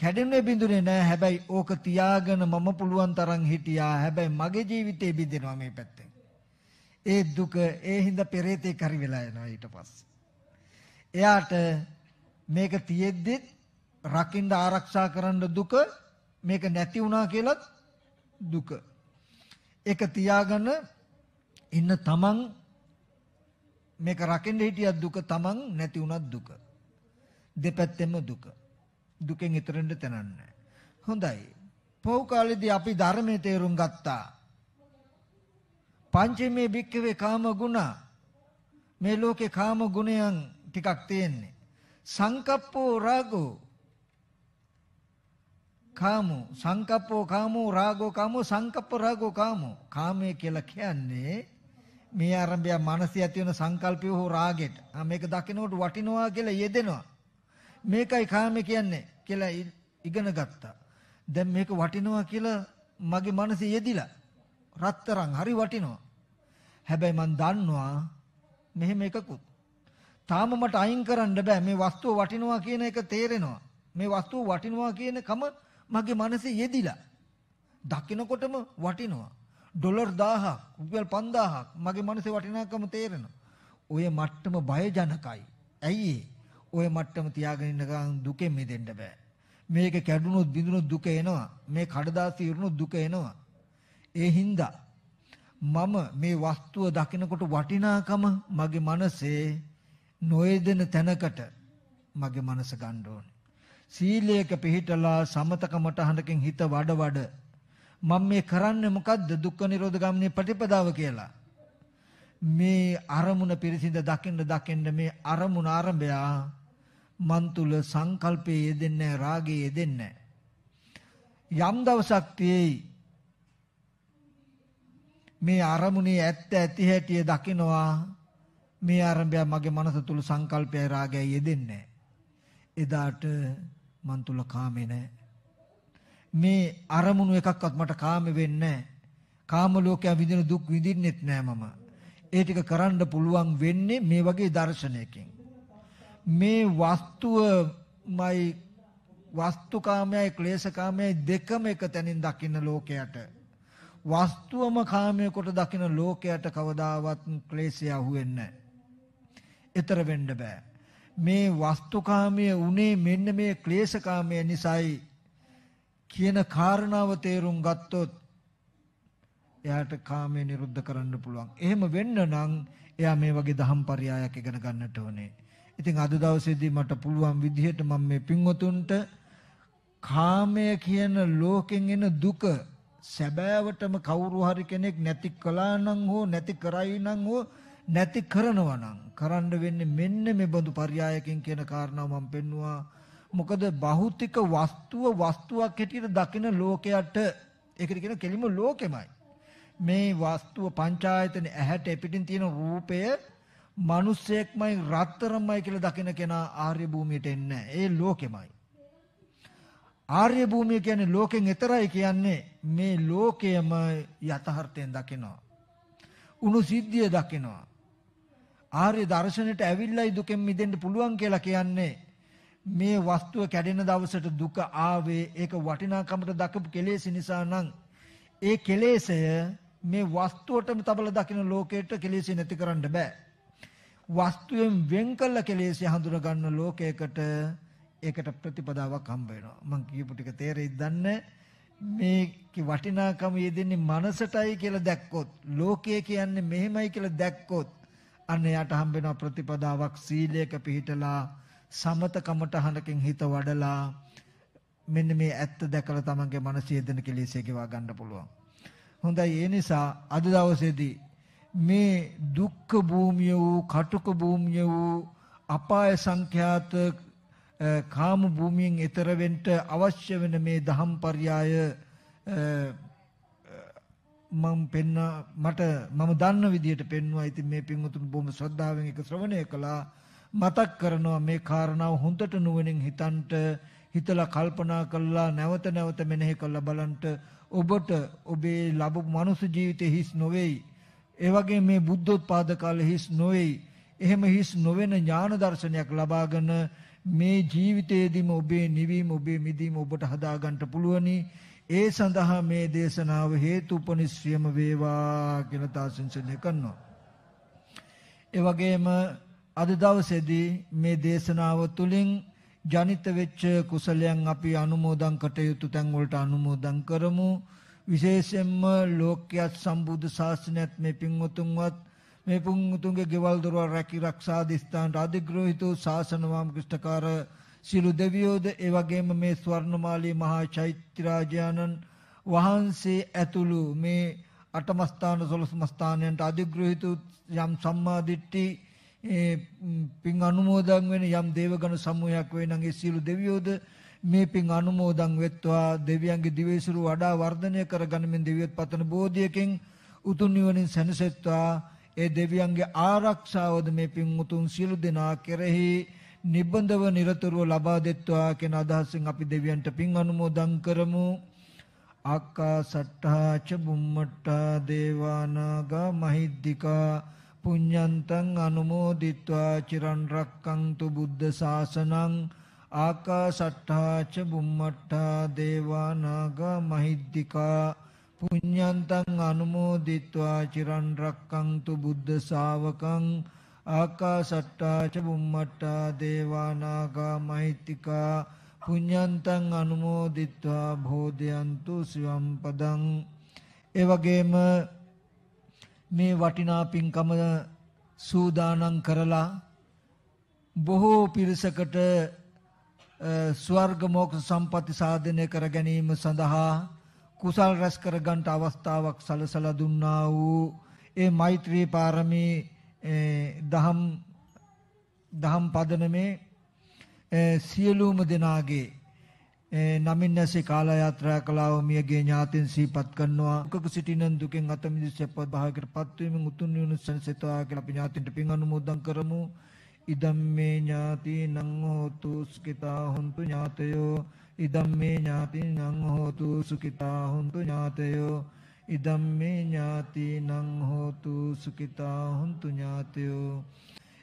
කැඩෙන්නේ බිඳුනේ නෑ හැබැයි ඕක තියාගෙන මම පුළුවන් තරම් හිටියා හැබැයි මගේ ජීවිතේ බිඳිනවා මේ පැත්තෙන් ඒ දුක ඒ හින්දා පෙරේතේ කරි වෙලා යනවා ඊට පස්සේ එයාට මේක තියෙද්දි රකින්න ආරක්ෂා කරන්න දුක මේක නැති වුණා කියලත් දුක ඒක තියාගෙන ඉන්න තමන් මේක රකින්න හිටියත් දුක තමන් නැති වුණත් දුක දෙපැත්තෙම දුක දුකෙන් ඈතරෙන්න තනන්න. හොඳයි. පොව් කාලෙදී අපි ධර්මයේ තේරුම් ගත්තා. පංචමේ භික්කවේ කාම ගුණ මේ ලෝකේ කාම ගුණයන් ටිකක් තියෙන්නේ. සංකප්පෝ රාගෝ කාමෝ සංකප්පෝ කාමෝ රාගෝ කාමෝ සංකප්ප රාගෝ කාමෝ කාමයේ කියලා කියන්නේ මේ ආරම්භය මානසික ඇති වෙන සංකල්පය හෝ රාගෙට මේක දකිනකොට වටිනවා කියලා යෙදෙනවා මේකයි කාමයේ කියන්නේ කියලා ඉගෙන ගත්තා. දැන් මේක වටිනවා කියලා මගේ මනසේ යෙදිලා රත්තරන් හරි වටිනවා. හැබැයි මන් දන්නවා මෙහෙම එකකුත්. තාම මට අයින් කරන්න බෑ මේ වස්තුව වටිනවා කියන එක තේරෙනවා. මේ වස්තුව වටිනවා කියන කම මගේ මනසේ යෙදිලා. දකිනකොටම වටිනවා. ඩොලර් 1000ක්, රුපියල් 5000ක් මගේ මනසේ වටිනාකම තේරෙනවා. ඔය මට්ටම බයජනකයි. ඇයි ඒ? ওই මට්ටම තියාගෙන ඉන්න ගමන් දුකෙන් මිදෙන්න බෑ. මේක කැඩුනොත් බිඳුනොත් දුක එනවා. මේ කඩදාසි ඉරුණොත් දුක එනවා. ඒ හින්දා මම මේ වස්තුව දකිනකොට වටිනාකම මගේ මනසේ නොයදෙන තැනකට මගේ මනස ගන්න ඕනේ. සීලයක පිහිටලා සමතකමට හඬකින් හිත වඩ වඩ මම මේ කරන්නේ මොකද්ද දුක්ඛ නිරෝධ ගාමිනී ප්‍රතිපදාව කියලා මේ අරමුණ පිරිසිඳ දකින්න දකින්න මේ අරමුණ ආරම්භයා මන් තුල සංකල්පයේ යෙදෙන්නේ නැහැ රාගයේ යෙදෙන්නේ නැහැ යම් දවසක් තියෙයි මේ අරමුණේ ඇත්ත ඇති හැටිය දකිනවා මේ ආරම්භය මගේ මනස තුල සංකල්පයයි රාගයයි යෙදෙන්නේ එදාට මන් තුල කාමේ නැහැ මේ අරමුණු එකක්වත් මට කාමේ වෙන්නේ කාම ලෝකයේ විඳින දුක් විඳින්නෙත් නෑ මම ඒ ටික කරන්න පුළුවන් වෙන්නේ මේ වගේ දර්ශනයකින් මේ වස්තුවමයි වස්තුකාමයයි ක්ලේශකාමයයි දෙකම එක තැනින් දකින්න ලෝකයට වස්තුවම කාමයේ කොට දකින ලෝකයට කවදාවත් ක්ලේශය අහුවෙන්නේ එතර වෙන්න බෑ. මේ වස්තුකාමයේ උනේ මෙන්න මේ ක්ලේශකාමයේ නිසයි කියන කාරණාව තේරුම් ගත්තොත් එයාට කාමයේ නිරුද්ධ කරන්න පුළුවන්. එහෙම වෙන්න නම් එයා මේ වගේ දහම් පරයයක් ඉගෙන ගන්නට ඕනේ. ඉතින් අද දවසේදී මට පුළුවන් විදිහට මම මේ පින්වතුන්ට කාමය කියන ලෝකෙන් එන දුක සැබෑවටම කවුරු හරි කෙනෙක් නැති කළා නම් හෝ නැති කරයි නම් හෝ නැති කරනවා නම් කරන්න වෙන්නේ මෙන්න මේ බඳු පරයයකින් කියන කාරණාව මම පෙන්නවා මොකද භෞතික වස්තුව වස්තුවක් හැටියට දකින ලෝකයට ඒකට කියන කෙලිම ලෝකෙමයි මේ වස්තුව පංචායතන ඇහැට පිටින් තියෙන රූපය මිනිස්සෙක්මයි රත්තරන්මයි කියලා දකින කෙනා ආර්ය භූමියට එන්නේ ඒ ලෝකෙමයි. ආර්ය භූමිය කියන්නේ ලෝකෙන් එතරයි කියන්නේ මේ ලෝකයම යථාර්ථයෙන් දකිනවා. උණු සිද්ධිය දකිනවා. ආර්ය දර්ශනෙට ඇවිල්ලයි දුකෙන් මිදෙන්න පුළුවන් කියලා කියන්නේ මේ වස්තුව කැඩෙන දවසට දුක ආවේ ඒක වටිනාකමට දකපු කෙලෙස් නිසා නම් ඒ කෙලෙසය මේ වස්තුවටම තබලා දකින ලෝකයට කෙලෙස් නැති කරන්න බෑ. වස්තුවෙන් වෙන් කළ කෙලෙස්ය හඳුනගන්න ලෝකයකට ඒකට ප්‍රතිපදාවක් හම්බ වෙනවා. මම කියපු ටික තේරෙයිද දන්නේ මේකේ වටිනාකම යෙදෙන්නේ මනසටයි කියලා දැක්කොත් ලෝකය කියන්නේ මෙහෙමයි කියලා දැක්කොත් අන්න යාට හම්බ වෙන ප්‍රතිපදාවක් සීලයක පිහිටලා සමතකමට හනකින් හිත වඩලා මෙන්න මේ ඇත්ත දැකලා තමන්ගේ මනස යෙදෙන කෙලෙස් එක ගන්න පුළුවන්. හොඳයි ඒ නිසා අද දවසේදී මේ දුක්ඛ භූමිය වූ කටුක භූමිය වූ අපාය සංඛ්‍යාත කාම භූමියෙන් ඈතර වෙන්න අවශ්‍ය වෙන මේ දහම් පర్యాయ මම පෙන්න මට මම දන්න විදියට පෙන්වුවා. ඉතින් මේ පින්වතුන් බොහොම ශ්‍රද්ධාවෙන් ඒක ශ්‍රවණය කළා. මතක් කරනවා මේ කාරණාව හොඳට නුවණින් හිතන්ට හිතලා කල්පනා කළා නැවත නැවත මෙනෙහි කළා බලන්ට ඔබට ඔබේ ලැබු මනුෂ්‍ය ජීවිතයේ හිස් නොවේයි. ඒ වගේ මේ බුද්ධෝත්පාද කාලේ හිස් නොවේයි. එහෙම හිස් නොවන ඥාන දර්ශනයක් ලබාගෙන මේ ජීවිතයේදීම ඔබේ නිවීම ඔබේ මිදීම ඔබට හදාගන්න පුළුවනි. ඒ සඳහා මේ දේශනාව හේතුපනිස්්‍රියම වේවා කියලා තාසින්සනය කරනවා. ඒ වගේම අද දවසේදී මේ දේශනාව තුළින් ජනිත වෙච්ච කුසලයන් අපි අනුමෝදන් කටයුතු තැන් වලට අනුමෝදන් කරමු. විශේෂයෙන්ම ලෝකයක් සම්බුද්ධ ශාසනයත් මේ පින්වතුන්වත් මේ පුංතුන්ගේ ගෙවල් දොරවල් රැකී ආරක්ෂා දිස්ත්‍රාන්ත අධිග්‍රහිත ශාසන වාමකෘෂ්ඨකාර සිළු දෙවියෝද ඒ වගේම මේ ස්වර්ණමාලී මහා චෛත්‍යරාජානන් වහන්සේ ඇතුළු මේ අටමස්ථාන සොළොස්මස්ථානයන්ට අධිග්‍රහිත යම් සම්මා දිට්ඨි පින් අනුමෝදන් වෙන යම් දේවගණ සමූහයක් වේ නම් ඒ සියලු දෙවියෝද මේ පින් අනුමෝදන් වෙත්වා දෙවියන්ගේ දිවිසුරු වඩා වර්ධනය කර ගනිමින් දිවියත් පතන බෝධියකින් උතුම් නිවනින් සැනසෙත්වා ඒ දෙවියන්ගේ ආරක්ෂාවද මේ පින් උතුම් සියලු දෙනා කෙරෙහි නිබඳව নিরතුරුව ලබා දෙත්වා කියන අදහසින් අපි දෙවියන්ට පින් අනුමෝදන් කරමු ආකාසට්ඨා ච බුම්මට්ඨා දේවානාගා මහිද්దికා පුඤ්ඤන්තං අනුමෝදිත්වා චිරන් රක්කන්තු බුද්ධ ශාසනං ආකාශට්ටාච බුම්මට්ටා දේවානාග මහිද්దికා පුඤ්ඤන්තං අනුමෝදිත්වා චිරන් රක්කන්තු බුද්ධ ශාවකං ආකාශට්ටාච බුම්මට්ටා දේවානාග මහිද්దికා පුඤ්ඤන්තං අනුමෝදිත්වා භෝදයන්තු සිවම් පදං ඒ වගේම මේ වටිනා පින්කම සූදානම් කරලා බොහෝ පිරිසකට ස්වර්ග මොක්ෂ සම්පatti සාධනය කර ගැනීම සඳහා කුසල් රැස් කර ගන්නට අවස්ථාවක් සලසලා දුන්නා වූ ඒ මෛත්‍රී පාරමී දහම් දහම් පදනමේ සියලුම දෙනාගේ නමින් නැසී කාලා යාත්‍රා කළාව මියගේ ඥාතින් සිහිපත් කරනවා දුකක සිටිනන් දුකෙන් අත මිදෙස සැප භාගයකට පත්වීමෙන් උතුම් නිවන සැනසෙත්වා කියලා අපි ඥාතින්ට පින් අනුමෝදන් කරමු ඉදම්මේ ඥාති නං හෝතු සුඛිතා හොන්තු ඥාතයෝ ඉදම්මේ ඥාති නං හෝතු සුඛිතා හොන්තු ඥාතයෝ ඉදම්මේ ඥාති නං හෝතු සුඛිතා හොන්තු ඥාතයෝ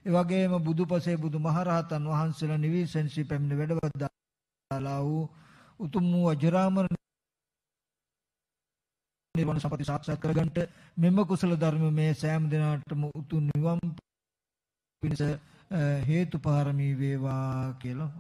ඒ වගේම බුදුපසේ බුදුමහරහතන් වහන්සේලා නිවිසෙන්සි පැමිණ වැඩවදාලා වූ උතුම් වූ අජරාමර නිර්වාණ සපති සාක්ෂාත් කරගන්නට මෙම කුසල ධර්ම මේ සෑම දිනාටම උතුම් නිවන් පිණිස හේතුපාරමී වේවා කියලා